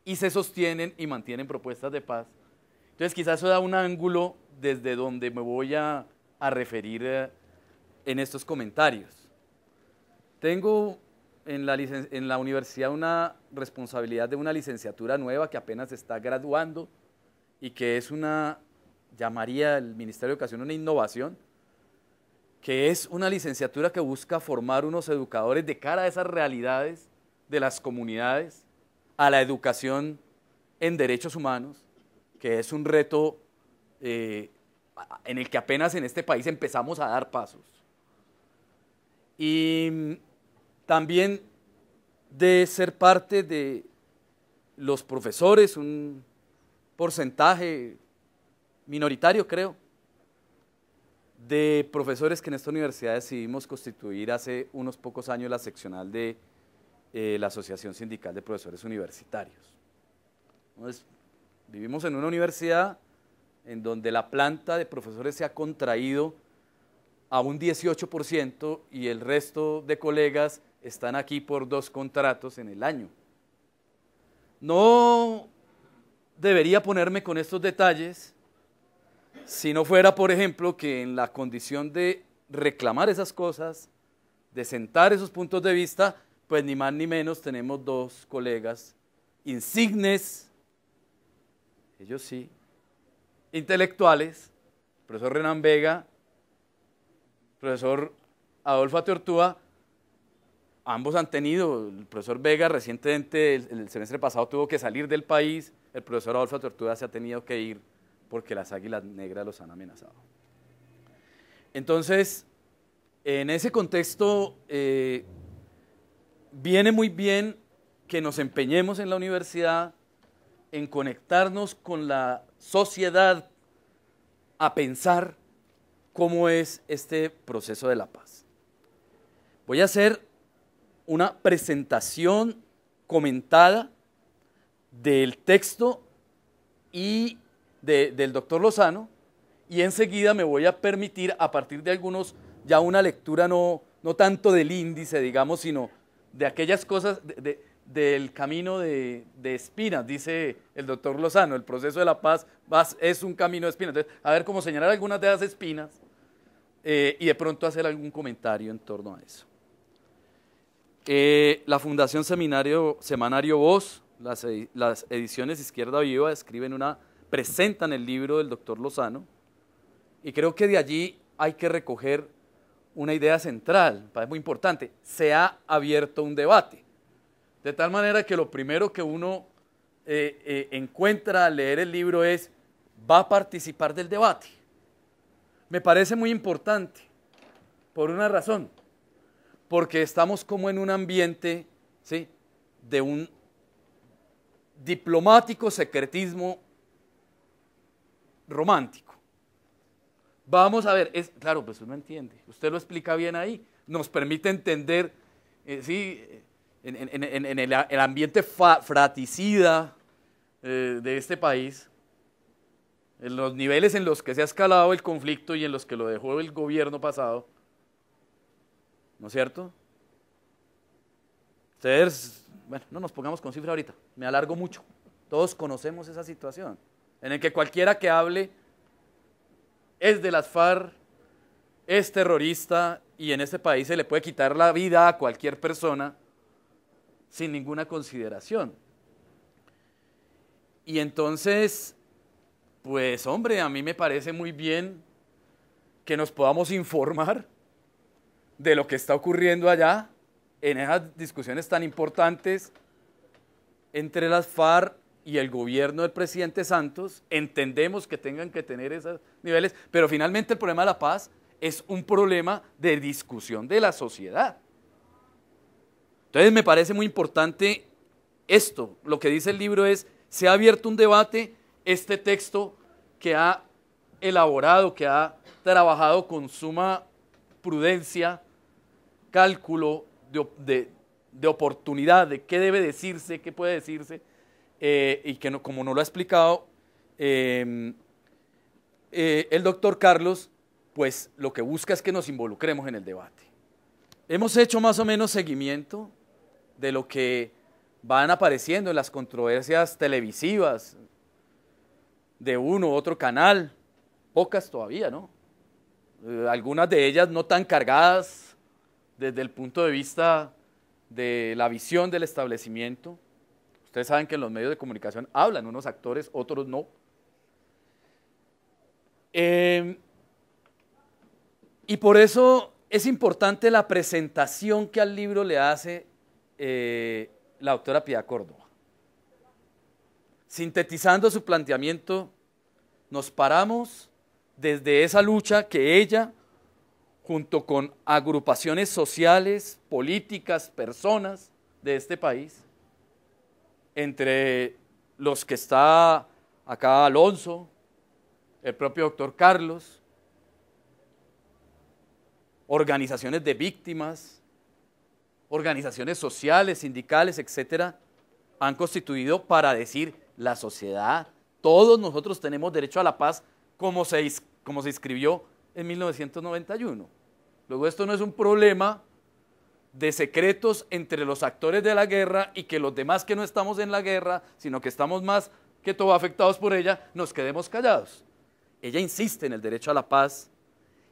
y se sostienen y mantienen propuestas de paz. Entonces quizás eso da un ángulo desde donde me voy a, referir eh, en estos comentarios. Tengo en la, en la universidad una responsabilidad de una licenciatura nueva que apenas está graduando y que es una, llamaría el Ministerio de Educación una innovación, que es una licenciatura que busca formar unos educadores de cara a esas realidades de las comunidades, a la educación en derechos humanos, que es un reto eh, en el que apenas en este país empezamos a dar pasos. Y también de ser parte de los profesores, un porcentaje minoritario creo, de profesores que en esta universidad decidimos constituir hace unos pocos años la seccional de eh, la Asociación Sindical de Profesores Universitarios. vivimos en una universidad en donde la planta de profesores se ha contraído a un 18% y el resto de colegas están aquí por dos contratos en el año. No debería ponerme con estos detalles, si no fuera, por ejemplo, que en la condición de reclamar esas cosas, de sentar esos puntos de vista, pues ni más ni menos tenemos dos colegas insignes, ellos sí, intelectuales, profesor Renan Vega, profesor Adolfo Tortúa, ambos han tenido, el profesor Vega recientemente, el, semestre pasado tuvo que salir del país, el profesor Adolfo Tortúa se ha tenido que ir porque las águilas negras los han amenazado. Entonces, en ese contexto, eh, viene muy bien que nos empeñemos en la universidad en conectarnos con la sociedad a pensar cómo es este proceso de la paz. Voy a hacer una presentación comentada del texto y del doctor Lozano y enseguida me voy a permitir, a partir de algunos, ya una lectura no, tanto del índice, digamos, sino de aquellas cosas del camino de, espinas, dice el doctor Lozano, el proceso de la paz es un camino de espinas. a ver cómo señalar algunas de esas espinas eh, y de pronto hacer algún comentario en torno a eso. Eh, la Fundación Seminario, Semanario Voz, las, las ediciones Izquierda Viva escriben una presentan el libro del doctor Lozano y creo que de allí hay que recoger una idea central, es muy importante, se ha abierto un debate. De tal manera que lo primero que uno eh, eh, encuentra al leer el libro es, va a participar del debate. Me parece muy importante, por una razón, porque estamos como en un ambiente ¿sí? de un diplomático secretismo romántico. Vamos a ver, es, claro, pues me entiende, usted lo explica bien ahí, nos permite entender, eh, sí, en, el, ambiente fraticida eh, de este país, en los niveles en los que se ha escalado el conflicto y en los que lo dejó el gobierno pasado, ¿no es cierto? Ustedes, bueno, no nos pongamos con cifra ahorita, me alargo mucho, todos conocemos esa situación en el que cualquiera que hable es de las FARC, es terrorista y en este país se le puede quitar la vida a cualquier persona sin ninguna consideración. Y entonces, pues hombre, a mí me parece muy bien que nos podamos informar de lo que está ocurriendo allá en esas discusiones tan importantes entre las FARC y el gobierno del presidente Santos entendemos que tengan que tener esos niveles, pero finalmente el problema de la paz es un problema de discusión de la sociedad. Entonces me parece muy importante esto. Lo que dice el libro es, se ha abierto un debate, este texto que ha elaborado, que ha trabajado con suma prudencia, cálculo de, oportunidad, de qué debe decirse, qué puede decirse, eh, y que como no lo ha explicado, em, eh, el doctor Carlos, pues lo que busca es que nos involucremos en el debate. Hemos hecho más o menos seguimiento de lo que van apareciendo en las controversias televisivas de uno u otro canal, pocas todavía, ¿no? Eh, algunas de ellas no tan cargadas desde el punto de vista de la visión del establecimiento Ustedes saben que en los medios de comunicación hablan unos actores, otros no. Em, y por eso es importante la presentación que al libro le hace eh, la doctora Piedad Córdoba. Sintetizando su planteamiento, nos paramos desde esa lucha que ella, junto con agrupaciones sociales, políticas, personas de este país, entre los que está acá Alonso, el propio doctor Carlos, organizaciones de víctimas, organizaciones sociales, sindicales, etcétera, han constituido para decir la sociedad, todos nosotros tenemos derecho a la paz como se, como escribió en 1991. Luego esto no es un problema de secretos entre los actores de la guerra y que los demás que no estamos en la guerra, sino que estamos más que todo afectados por ella, nos quedemos callados. Ella insiste en el derecho a la paz,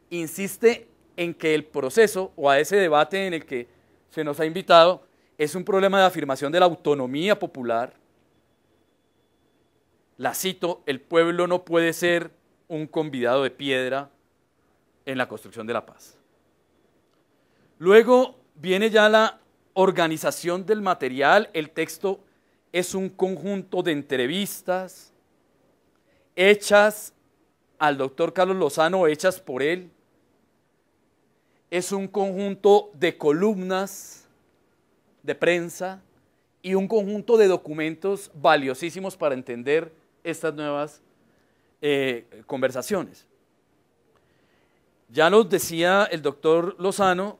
insiste en que el proceso o a ese debate en el que se nos ha invitado es un problema de afirmación de la autonomía popular. La cito, el pueblo no puede ser un convidado de piedra en la construcción de la paz. Luego viene ya la organización del material. El texto es un conjunto de entrevistas hechas al doctor Carlos Lozano, hechas por él. Es un conjunto de columnas de prensa y un conjunto de documentos valiosísimos para entender estas nuevas eh, conversaciones. Ya nos decía el doctor Lozano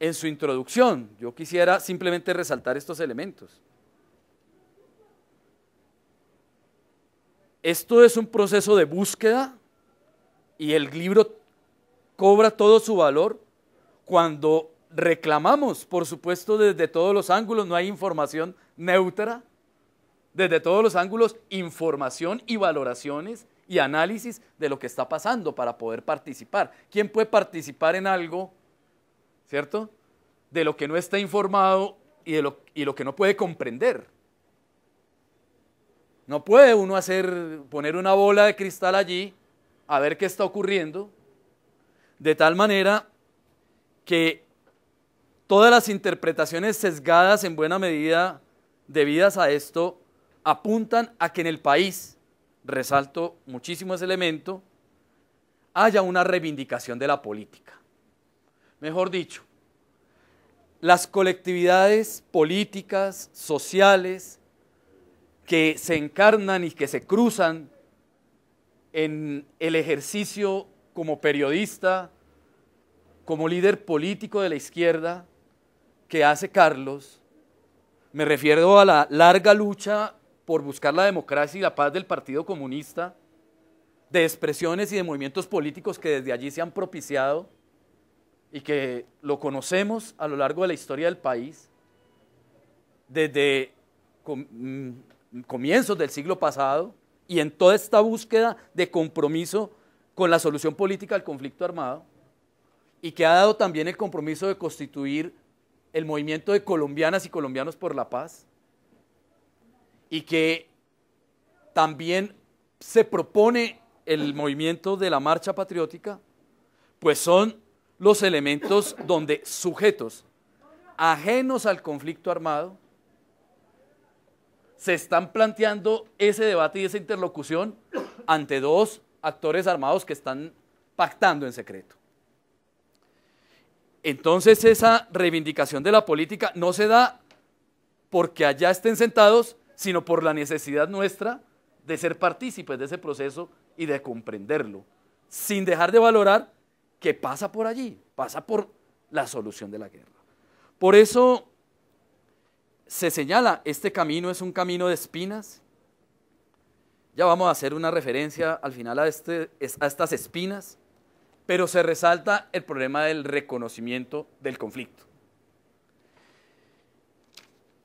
en su introducción. Yo quisiera simplemente resaltar estos elementos. Esto es un proceso de búsqueda y el libro cobra todo su valor cuando reclamamos, por supuesto, desde todos los ángulos, no hay información neutra, desde todos los ángulos, información y valoraciones y análisis de lo que está pasando para poder participar. ¿Quién puede participar en algo ¿cierto? De lo que no está informado y, de lo, lo que no puede comprender. No puede uno hacer, poner una bola de cristal allí a ver qué está ocurriendo, de tal manera que todas las interpretaciones sesgadas en buena medida debidas a esto apuntan a que en el país, resalto muchísimo ese elemento, haya una reivindicación de la política. Mejor dicho, las colectividades políticas, sociales, que se encarnan y que se cruzan en el ejercicio como periodista, como líder político de la izquierda que hace Carlos, me refiero a la larga lucha por buscar la democracia y la paz del Partido Comunista, de expresiones y de movimientos políticos que desde allí se han propiciado y que lo conocemos a lo largo de la historia del país, desde mm, comienzos del siglo pasado y en toda esta búsqueda de compromiso con la solución política al conflicto armado, y que ha dado también el compromiso de constituir el movimiento de colombianas y colombianos por la paz, y que también se propone el movimiento de la marcha patriótica, pues son los elementos donde sujetos ajenos al conflicto armado se están planteando ese debate y esa interlocución ante dos actores armados que están pactando en secreto. Entonces esa reivindicación de la política no se da porque allá estén sentados, sino por la necesidad nuestra de ser partícipes de ese proceso y de comprenderlo, sin dejar de valorar que pasa por allí, pasa por la solución de la guerra. Por eso se señala, este camino es un camino de espinas. Ya vamos a hacer una referencia al final a, este, a estas espinas, pero se resalta el problema del reconocimiento del conflicto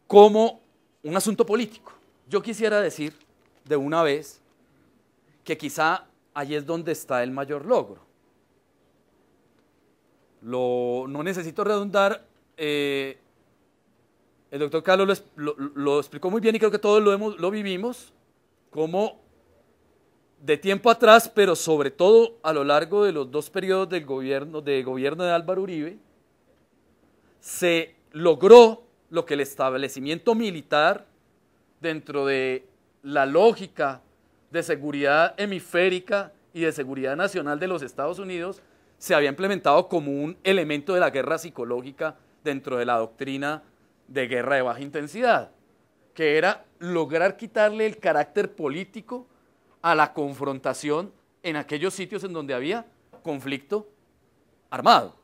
como un asunto político. Yo quisiera decir de una vez que quizá ahí es donde está el mayor logro no necesito redundar, eh, el doctor Carlos lo, explicó muy bien y creo que todos lo, vivimos como de tiempo atrás, pero sobre todo a lo largo de los dos periodos del gobierno, de gobierno de Álvaro Uribe, se logró lo que el establecimiento militar, dentro de la lógica de seguridad hemisférica y de seguridad nacional de los Estados Unidos, se había implementado como un elemento de la guerra psicológica dentro de la doctrina de guerra de baja intensidad, que era lograr quitarle el carácter político a la confrontación en aquellos sitios en donde había conflicto armado.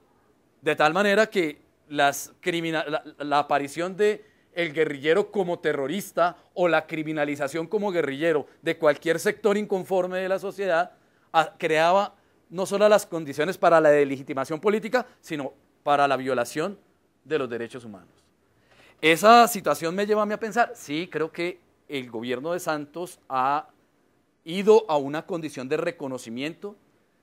De tal manera que las la, aparición de el guerrillero como terrorista o la criminalización como guerrillero de cualquier sector inconforme de la sociedad ah, creaba no solo las condiciones para la delegitimación política, sino para la violación de los derechos humanos. Esa situación me lleva a a pensar, sí, creo que el gobierno de Santos ha ido a una condición de reconocimiento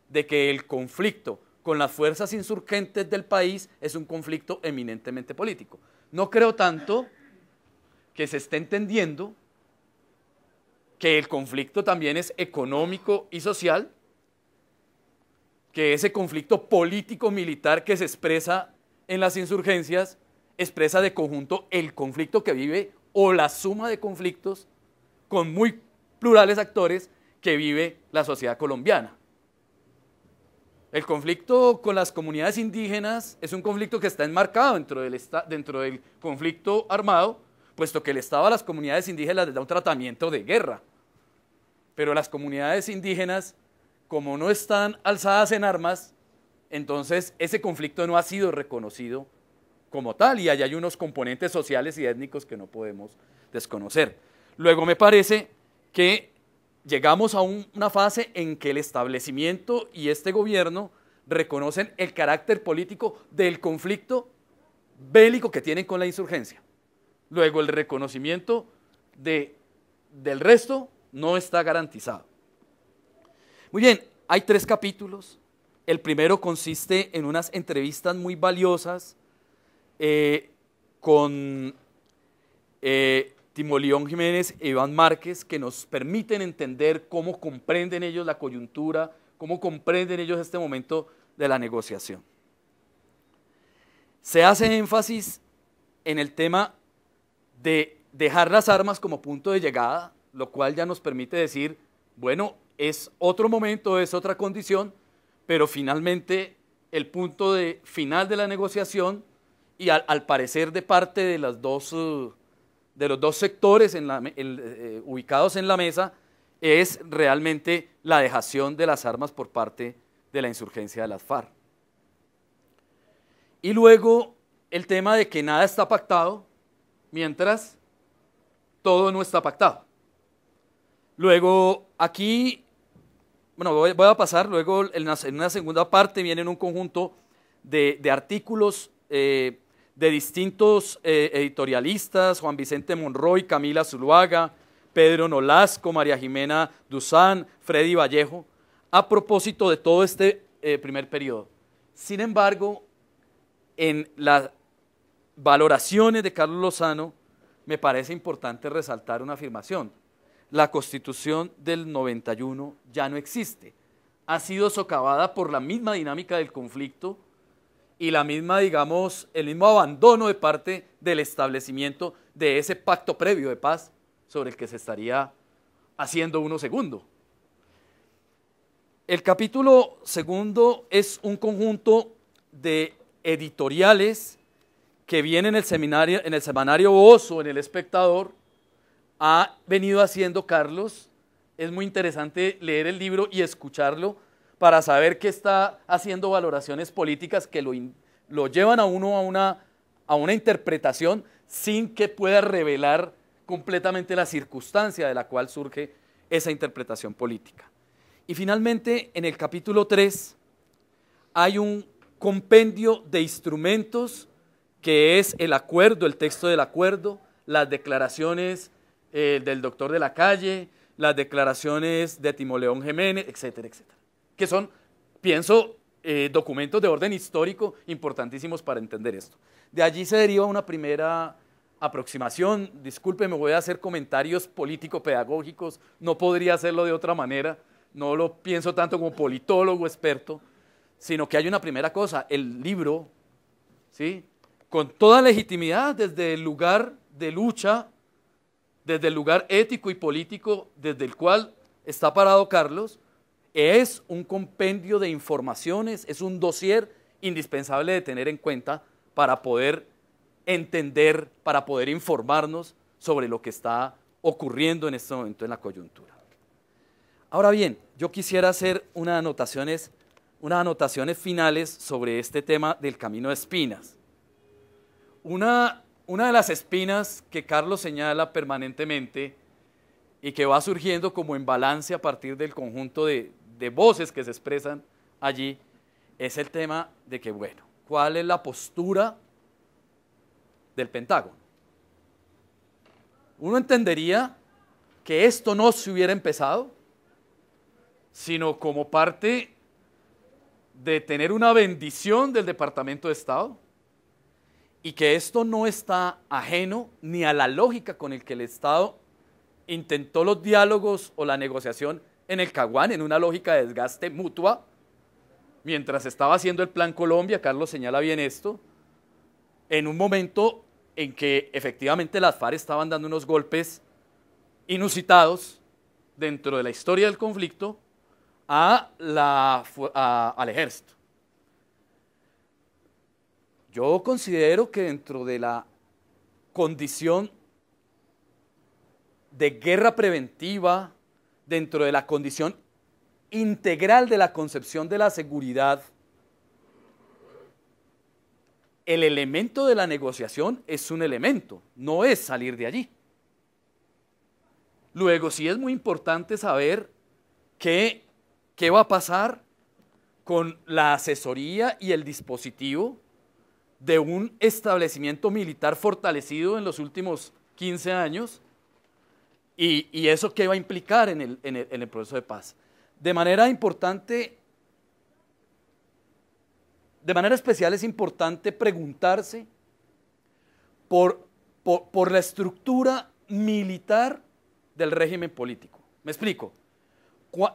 de que el conflicto con las fuerzas insurgentes del país es un conflicto eminentemente político. No creo tanto que se esté entendiendo que el conflicto también es económico y social, que ese conflicto político-militar que se expresa en las insurgencias expresa de conjunto el conflicto que vive o la suma de conflictos con muy plurales actores que vive la sociedad colombiana. El conflicto con las comunidades indígenas es un conflicto que está enmarcado dentro del, dentro del conflicto armado, puesto que el Estado a las comunidades indígenas les da un tratamiento de guerra. Pero las comunidades indígenas como no están alzadas en armas, entonces ese conflicto no ha sido reconocido como tal y allá hay unos componentes sociales y étnicos que no podemos desconocer. Luego me parece que llegamos a una fase en que el establecimiento y este gobierno reconocen el carácter político del conflicto bélico que tienen con la insurgencia. Luego el reconocimiento del resto no está garantizado. Muy bien, hay tres capítulos. El primero consiste en unas entrevistas muy valiosas eh, con eh, Timoleón Jiménez e Iván Márquez que nos permiten entender cómo comprenden ellos la coyuntura, cómo comprenden ellos este momento de la negociación. Se hace énfasis en el tema de dejar las armas como punto de llegada, lo cual ya nos permite decir, bueno, es otro momento, es otra condición, pero finalmente el punto de final de la negociación y al, parecer de parte de, las dos, eh, de los dos sectores eh, ubicados en la mesa es realmente la dejación de las armas por parte de la insurgencia de las FARC. Y luego el tema de que nada está pactado mientras todo no está pactado. Luego, aquí bueno, voy, a pasar, luego en, una segunda parte vienen un conjunto de, artículos eh, de distintos eh, editorialistas, Juan Vicente Monroy, Camila Zuluaga, Pedro Nolasco, María Jimena Duzán, Freddy Vallejo, a propósito de todo este eh, primer periodo. Sin embargo, en las valoraciones de Carlos Lozano, me parece importante resaltar una afirmación la constitución del 91 ya no existe. Ha sido socavada por la misma dinámica del conflicto y la misma, digamos, el mismo abandono de parte del establecimiento de ese pacto previo de paz sobre el que se estaría haciendo uno segundo. El capítulo segundo es un conjunto de editoriales que vienen en el, seminario, en el semanario Oso, en el espectador, ha venido haciendo Carlos. Es muy interesante leer el libro y escucharlo para saber que está haciendo valoraciones políticas que lo, llevan a uno a una, a una interpretación sin que pueda revelar completamente la circunstancia de la cual surge esa interpretación política. Y finalmente, en el capítulo 3 hay un compendio de instrumentos que es el acuerdo, el texto del acuerdo, las declaraciones el eh, del doctor de la calle, las declaraciones de Timoleón Jiménez, etcétera, etcétera, que son, pienso, eh, documentos de orden histórico importantísimos para entender esto. De allí se deriva una primera aproximación, disculpe, me voy a hacer comentarios político-pedagógicos, no podría hacerlo de otra manera, no lo pienso tanto como politólogo experto, sino que hay una primera cosa, el libro, ¿sí? con toda legitimidad desde el lugar de lucha desde el lugar ético y político desde el cual está parado Carlos, es un compendio de informaciones, es un dossier indispensable de tener en cuenta para poder entender, para poder informarnos sobre lo que está ocurriendo en este momento en la coyuntura. Ahora bien, yo quisiera hacer unas anotaciones, unas anotaciones finales sobre este tema del camino de espinas. Una una de las espinas que Carlos señala permanentemente y que va surgiendo como en balance a partir del conjunto de, voces que se expresan allí es el tema de que, bueno, ¿cuál es la postura del Pentágono? Uno entendería que esto no se hubiera empezado, sino como parte de tener una bendición del Departamento de Estado, y que esto no está ajeno ni a la lógica con el que el Estado intentó los diálogos o la negociación en el Caguán, en una lógica de desgaste mutua, mientras estaba haciendo el Plan Colombia, Carlos señala bien esto, en un momento en que efectivamente las FARC estaban dando unos golpes inusitados dentro de la historia del conflicto al ejército. Yo considero que dentro de la condición de guerra preventiva, dentro de la condición integral de la concepción de la seguridad, el elemento de la negociación es un elemento, no es salir de allí. Luego sí es muy importante saber qué, va a pasar con la asesoría y el dispositivo de un establecimiento militar fortalecido en los últimos 15 años y, eso qué va a implicar en el, proceso de paz. De manera importante, de manera especial es importante preguntarse por, por, la estructura militar del régimen político. Me explico.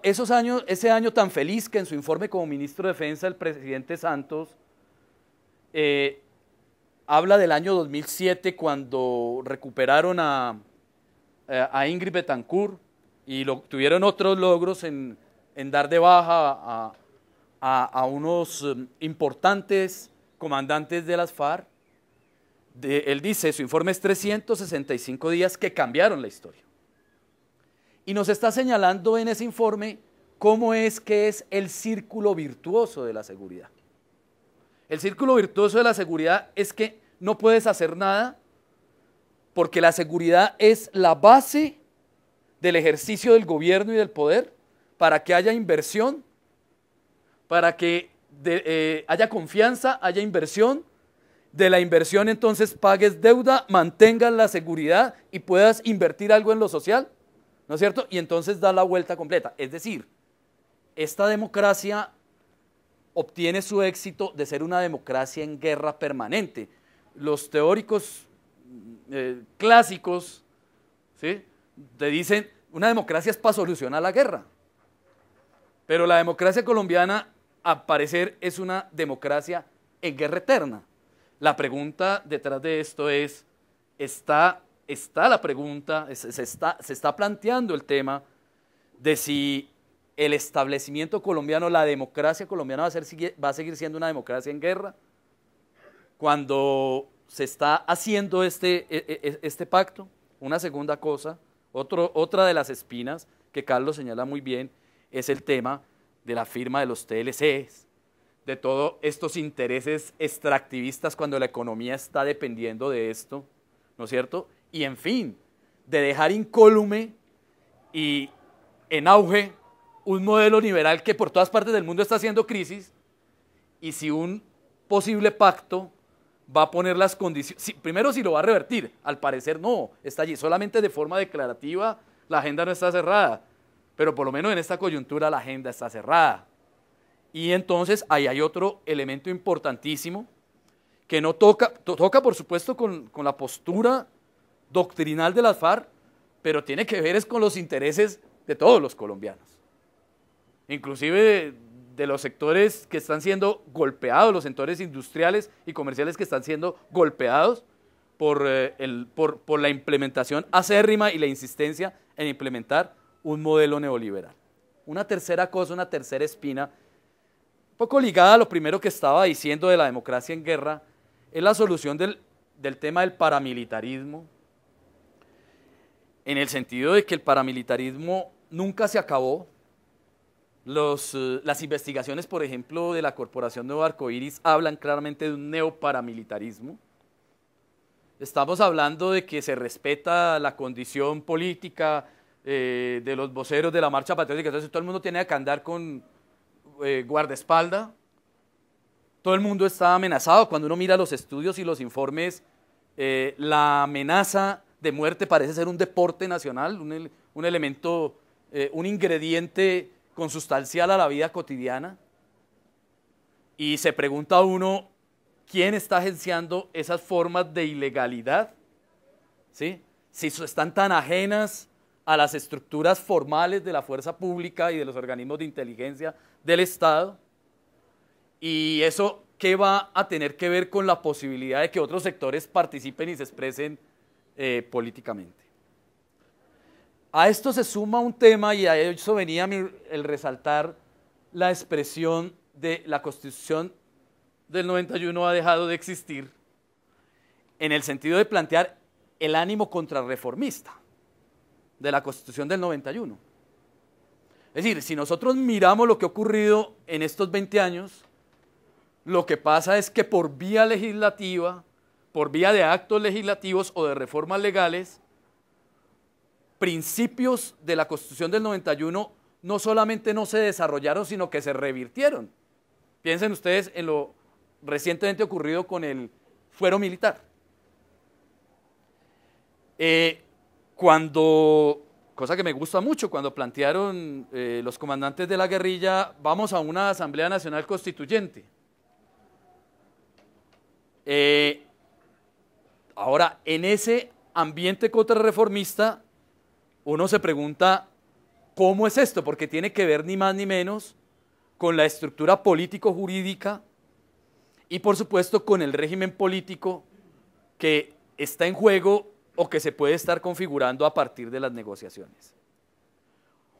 Esos años, ese año tan feliz que en su informe como ministro de Defensa el presidente Santos eh, habla del año 2007 cuando recuperaron eh, a, Ingrid Betancourt y tuvieron otros logros en, dar de baja a, unos eh, importantes comandantes de las FARC. él dice, su informe es 365 días que cambiaron la historia. Y nos está señalando en ese informe cómo es que es el círculo virtuoso de la seguridad. El círculo virtuoso de la seguridad es que no puedes hacer nada porque la seguridad es la base del ejercicio del gobierno y del poder para que haya inversión, para que eh, haya confianza, haya inversión. De la inversión entonces pagues deuda, mantengas la seguridad y puedas invertir algo en lo social, ¿no es cierto? Y entonces da la vuelta completa. Es decir, esta democracia obtiene su éxito de ser una democracia en guerra permanente. Los teóricos mm, eh, clásicos ¿sí? te dicen, una democracia es para solucionar la guerra. Pero la democracia colombiana, a parecer, es una democracia en guerra eterna. La pregunta detrás de esto es, está, está la pregunta, se está planteando el tema de si el establecimiento colombiano, la democracia colombiana va a, seguir siendo una democracia en guerra cuando se está haciendo este, e, e, e, este pacto. Una segunda cosa, otra de las espinas que Carlos señala muy bien, es el tema de la firma de los TLCs, de todos estos intereses extractivistas cuando la economía está dependiendo de esto, ¿no es cierto? Y en fin, de dejar incólume y en auge un modelo liberal que por todas partes del mundo está haciendo crisis y si un posible pacto va a poner las condiciones, primero si lo va a revertir, al parecer no, está allí, solamente de forma declarativa la agenda no está cerrada, pero por lo menos en esta coyuntura la agenda está cerrada. Y entonces ahí hay otro elemento importantísimo que no toca, toca por supuesto con, con la postura doctrinal de las FARC, pero tiene que ver es con los intereses de todos los colombianos inclusive de, los sectores que están siendo golpeados, los sectores industriales y comerciales que están siendo golpeados eh, por, la implementación acérrima y la insistencia en implementar un modelo neoliberal. Una tercera cosa, una tercera espina, un poco ligada a lo primero que estaba diciendo de la democracia en guerra, es la solución del tema del paramilitarismo, en el sentido de que el paramilitarismo nunca se acabó, eh, las investigaciones, por ejemplo, de la Corporación Nuevo Arcoíris hablan claramente de un neoparamilitarismo. Estamos hablando de que se respeta la condición política eh, de los voceros de la marcha patriótica. Entonces todo el mundo tiene que andar con eh, guardaespalda. Todo el mundo está amenazado. Cuando uno mira los estudios y los informes, la amenaza de muerte parece ser un deporte nacional, un elemento, un ingrediente con sustancial a la vida cotidiana. Y se pregunta uno, ¿quién está agenciando esas formas de ilegalidad? Si están tan ajenas a las estructuras formales de la fuerza pública y de los organismos de inteligencia del Estado. Y eso, ¿qué va a tener que ver con la posibilidad de que otros sectores participen y se expresen eh, políticamente? A esto se suma un tema y a eso venía el resaltar la expresión de la Constitución del 91 ha dejado de existir en el sentido de plantear el ánimo contrarreformista de la Constitución del 91. Es decir, si nosotros miramos lo que ha ocurrido en estos 20 años, lo que pasa es que por vía legislativa, por vía de actos legislativos o de reformas legales, principios de la Constitución del 91 no solamente no se desarrollaron, sino que se revirtieron. Piensen ustedes en lo recientemente ocurrido con el fuero militar. Eh, cuando, cosa que me gusta mucho, cuando plantearon eh, los comandantes de la guerrilla, vamos a una Asamblea Nacional Constituyente. Eh, ahora, en ese ambiente contrarreformista, uno se pregunta, ¿cómo es esto? Porque tiene que ver ni más ni menos con la estructura político-jurídica y por supuesto con el régimen político que está en juego o que se puede estar configurando a partir de las negociaciones.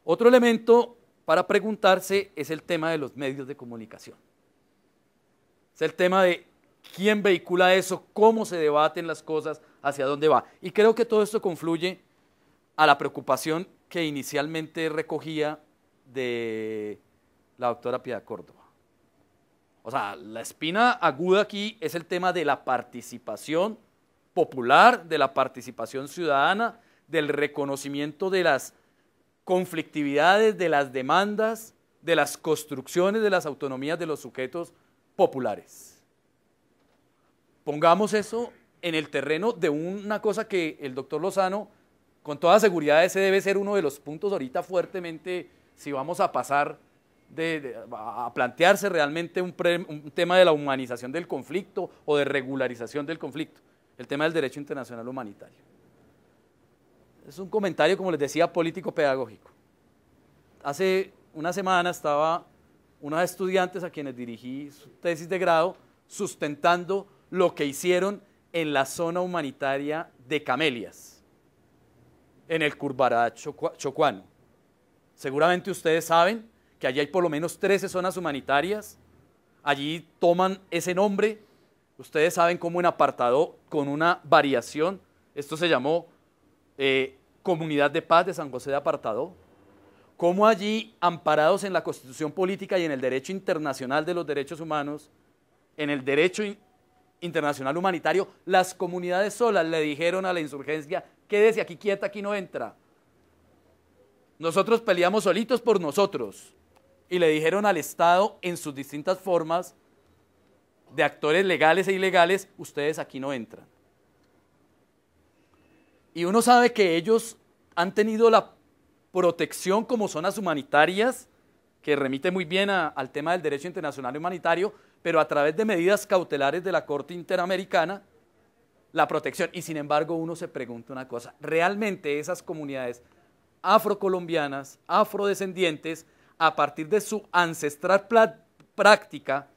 Otro elemento para preguntarse es el tema de los medios de comunicación. Es el tema de quién vehicula eso, cómo se debaten las cosas, hacia dónde va. Y creo que todo esto confluye a la preocupación que inicialmente recogía de la doctora Piedad Córdoba. O sea, la espina aguda aquí es el tema de la participación popular, de la participación ciudadana, del reconocimiento de las conflictividades, de las demandas, de las construcciones de las autonomías de los sujetos populares. Pongamos eso en el terreno de una cosa que el doctor Lozano con toda seguridad ese debe ser uno de los puntos ahorita fuertemente, si vamos a pasar a plantearse realmente un, tema de la humanización del conflicto o de regularización del conflicto, el tema del derecho internacional humanitario. Es un comentario, como les decía, político-pedagógico. Hace una semana estaba unos estudiantes a quienes dirigí su tesis de grado sustentando lo que hicieron en la zona humanitaria de Camelias en el Curbará Chocuano. Seguramente ustedes saben que allí hay por lo menos 13 zonas humanitarias. Allí toman ese nombre. Ustedes saben cómo en apartado, con una variación, esto se llamó eh, Comunidad de Paz de San José de Apartado. Cómo allí, amparados en la Constitución Política y en el derecho internacional de los derechos humanos, en el derecho internacional humanitario, las comunidades solas le dijeron a la insurgencia quédese aquí quieta, aquí no entra. Nosotros peleamos solitos por nosotros. Y le dijeron al Estado en sus distintas formas de actores legales e ilegales, ustedes aquí no entran. Y uno sabe que ellos han tenido la protección como zonas humanitarias, que remite muy bien al tema del derecho internacional humanitario, pero a través de medidas cautelares de la Corte Interamericana, la protección. Y sin embargo, uno se pregunta una cosa, ¿realmente esas comunidades afrocolombianas, afrodescendientes, a partir de su ancestral práctica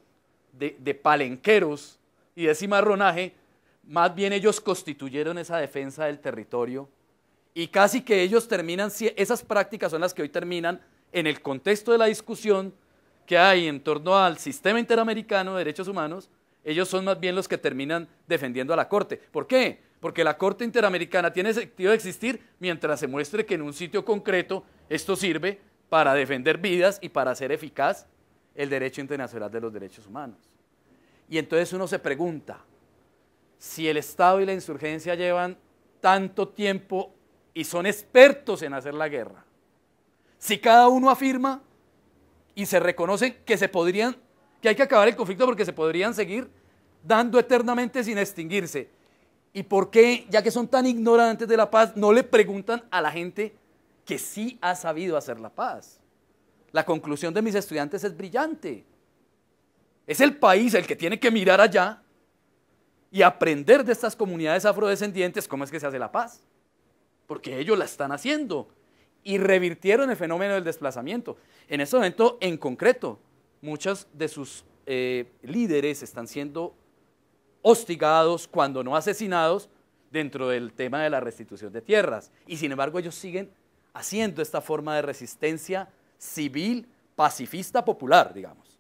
de, de, palenqueros y de cimarronaje, más bien ellos constituyeron esa defensa del territorio y casi que ellos terminan, esas prácticas son las que hoy terminan en el contexto de la discusión que hay en torno al sistema interamericano de derechos humanos, ellos son más bien los que terminan defendiendo a la Corte. ¿Por qué? Porque la Corte Interamericana tiene sentido de existir mientras se muestre que en un sitio concreto esto sirve para defender vidas y para hacer eficaz el derecho internacional de los derechos humanos. Y entonces uno se pregunta, si el Estado y la insurgencia llevan tanto tiempo y son expertos en hacer la guerra, si cada uno afirma y se reconoce que se podrían que hay que acabar el conflicto porque se podrían seguir dando eternamente sin extinguirse. ¿Y por qué, ya que son tan ignorantes de la paz, no le preguntan a la gente que sí ha sabido hacer la paz? La conclusión de mis estudiantes es brillante. Es el país el que tiene que mirar allá y aprender de estas comunidades afrodescendientes cómo es que se hace la paz. Porque ellos la están haciendo y revirtieron el fenómeno del desplazamiento. En este momento, en concreto, muchos de sus eh, líderes están siendo hostigados, cuando no asesinados, dentro del tema de la restitución de tierras. Y sin embargo ellos siguen haciendo esta forma de resistencia civil, pacifista, popular, digamos.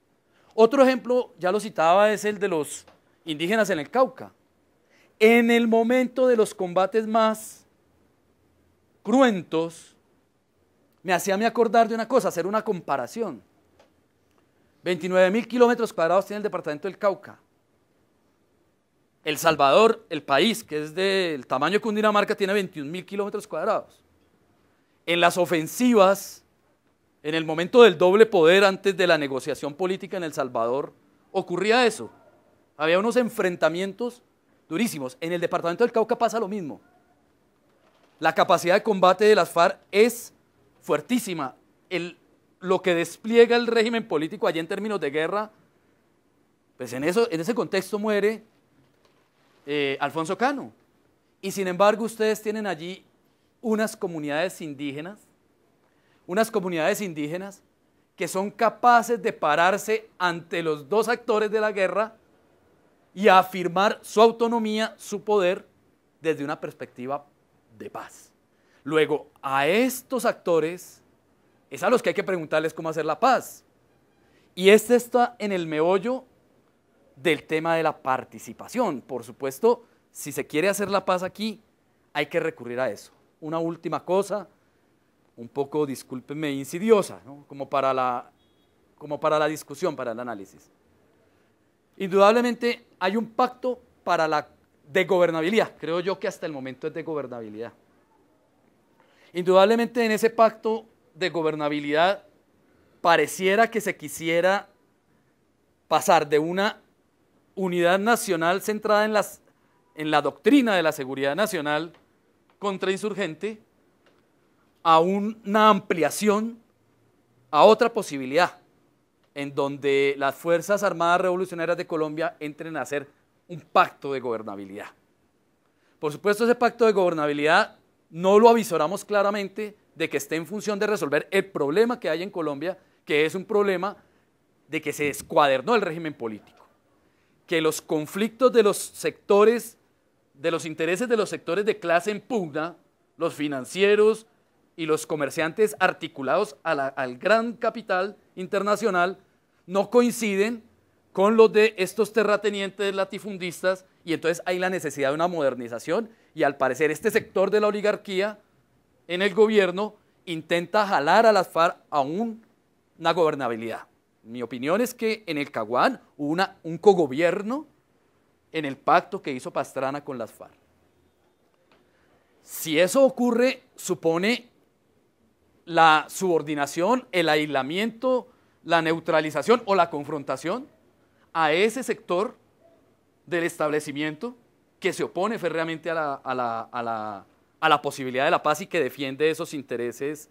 Otro ejemplo, ya lo citaba, es el de los indígenas en el Cauca. En el momento de los combates más cruentos, me hacía me acordar de una cosa, hacer una comparación. 29 mil kilómetros cuadrados tiene el departamento del Cauca. El Salvador, el país que es del tamaño de Cundinamarca, tiene 21 mil kilómetros cuadrados. En las ofensivas, en el momento del doble poder antes de la negociación política en El Salvador, ocurría eso. Había unos enfrentamientos durísimos. En el departamento del Cauca pasa lo mismo. La capacidad de combate de las FARC es fuertísima. El, lo que despliega el régimen político allí en términos de guerra, pues en, ese contexto muere eh, Alfonso Cano. Y sin embargo ustedes tienen allí unas comunidades indígenas, unas comunidades indígenas que son capaces de pararse ante los dos actores de la guerra y afirmar su autonomía, su poder, desde una perspectiva de paz. Luego, a estos actores es a los que hay que preguntarles cómo hacer la paz. Y este está en el meollo del tema de la participación. Por supuesto, si se quiere hacer la paz aquí, hay que recurrir a eso. Una última cosa, un poco, discúlpenme, insidiosa, como, para la, como para la discusión, para el análisis. Indudablemente hay un pacto para la de gobernabilidad. Creo yo que hasta el momento es de gobernabilidad. Indudablemente en ese pacto de gobernabilidad pareciera que se quisiera pasar de una unidad nacional centrada en, en la doctrina de la seguridad nacional contra insurgente a una ampliación a otra posibilidad, en donde las Fuerzas Armadas Revolucionarias de Colombia entren a hacer un pacto de gobernabilidad. Por supuesto, ese pacto de gobernabilidad no lo avisoramos claramente de que esté en función de resolver el problema que hay en Colombia, que es un problema de que se descuadernó el régimen político, que los conflictos de los sectores, de los intereses de los sectores de clase en pugna, los financieros y los comerciantes articulados al gran capital internacional, no coinciden con los de estos terratenientes latifundistas y entonces hay la necesidad de una modernización y al parecer este sector de la oligarquía en el gobierno intenta jalar a las FARC a una gobernabilidad. Mi opinión es que en el Caguán hubo una, un cogobierno en el pacto que hizo Pastrana con las FARC. Si eso ocurre, supone la subordinación, el aislamiento, la neutralización o la confrontación a ese sector del establecimiento que se opone férreamente a la a la posibilidad de la paz y que defiende esos intereses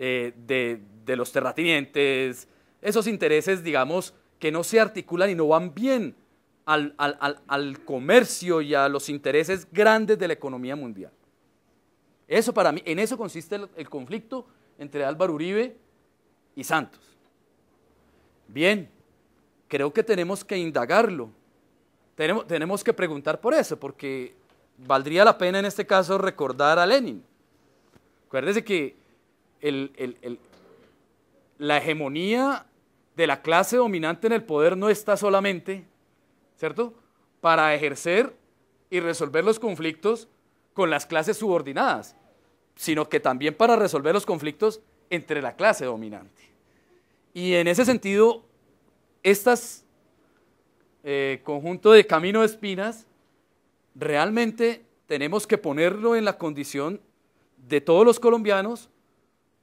eh, de, los terratenientes, esos intereses, digamos, que no se articulan y no van bien al, comercio y a los intereses grandes de la economía mundial. Eso para mí, en eso consiste el, conflicto entre Álvaro Uribe y Santos. Bien, creo que tenemos que indagarlo. Tenemos, tenemos que preguntar por eso, porque valdría la pena en este caso recordar a Lenin. Acuérdese que la hegemonía de la clase dominante en el poder no está solamente, ¿cierto?, para ejercer y resolver los conflictos con las clases subordinadas, sino que también para resolver los conflictos entre la clase dominante. Y en ese sentido, estas eh, conjunto de camino de espinas realmente tenemos que ponerlo en la condición de todos los colombianos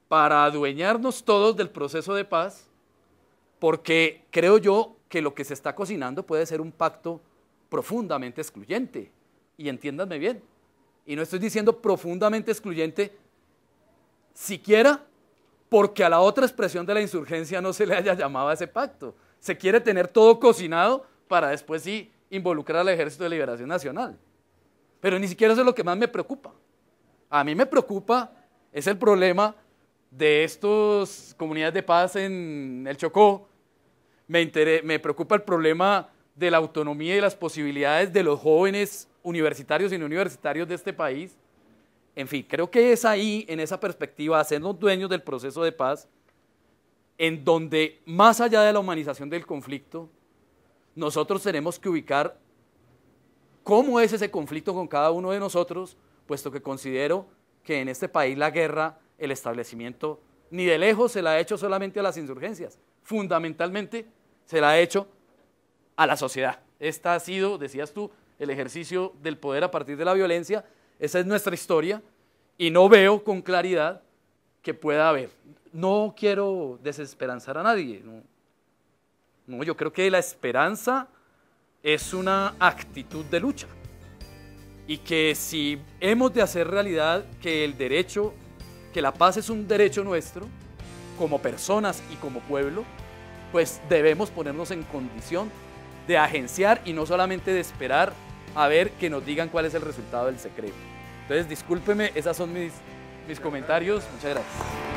para adueñarnos todos del proceso de paz, porque creo yo que lo que se está cocinando puede ser un pacto profundamente excluyente. Y entiéndanme bien, y no estoy diciendo profundamente excluyente siquiera porque a la otra expresión de la insurgencia no se le haya llamado a ese pacto. Se quiere tener todo cocinado para después sí involucrar al Ejército de Liberación Nacional. Pero ni siquiera eso es lo que más me preocupa. A mí me preocupa es el problema de estas comunidades de paz en el Chocó. Me, me preocupa el problema de la autonomía y las posibilidades de los jóvenes universitarios y no universitarios de este país. En fin, creo que es ahí, en esa perspectiva, hacernos dueños del proceso de paz, en donde, más allá de la humanización del conflicto, nosotros tenemos que ubicar cómo es ese conflicto con cada uno de nosotros, puesto que considero que en este país la guerra, el establecimiento, ni de lejos se la ha hecho solamente a las insurgencias, fundamentalmente se la ha hecho a la sociedad. Esta ha sido, decías tú, el ejercicio del poder a partir de la violencia, esa es nuestra historia y no veo con claridad que pueda haber. No quiero desesperanzar a nadie, no, yo creo que la esperanza es una actitud de lucha. Y que si hemos de hacer realidad que el derecho, que la paz es un derecho nuestro, como personas y como pueblo, pues debemos ponernos en condición de agenciar y no solamente de esperar a ver que nos digan cuál es el resultado del secreto. Entonces, discúlpeme, esos son mis, mis comentarios. Muchas gracias.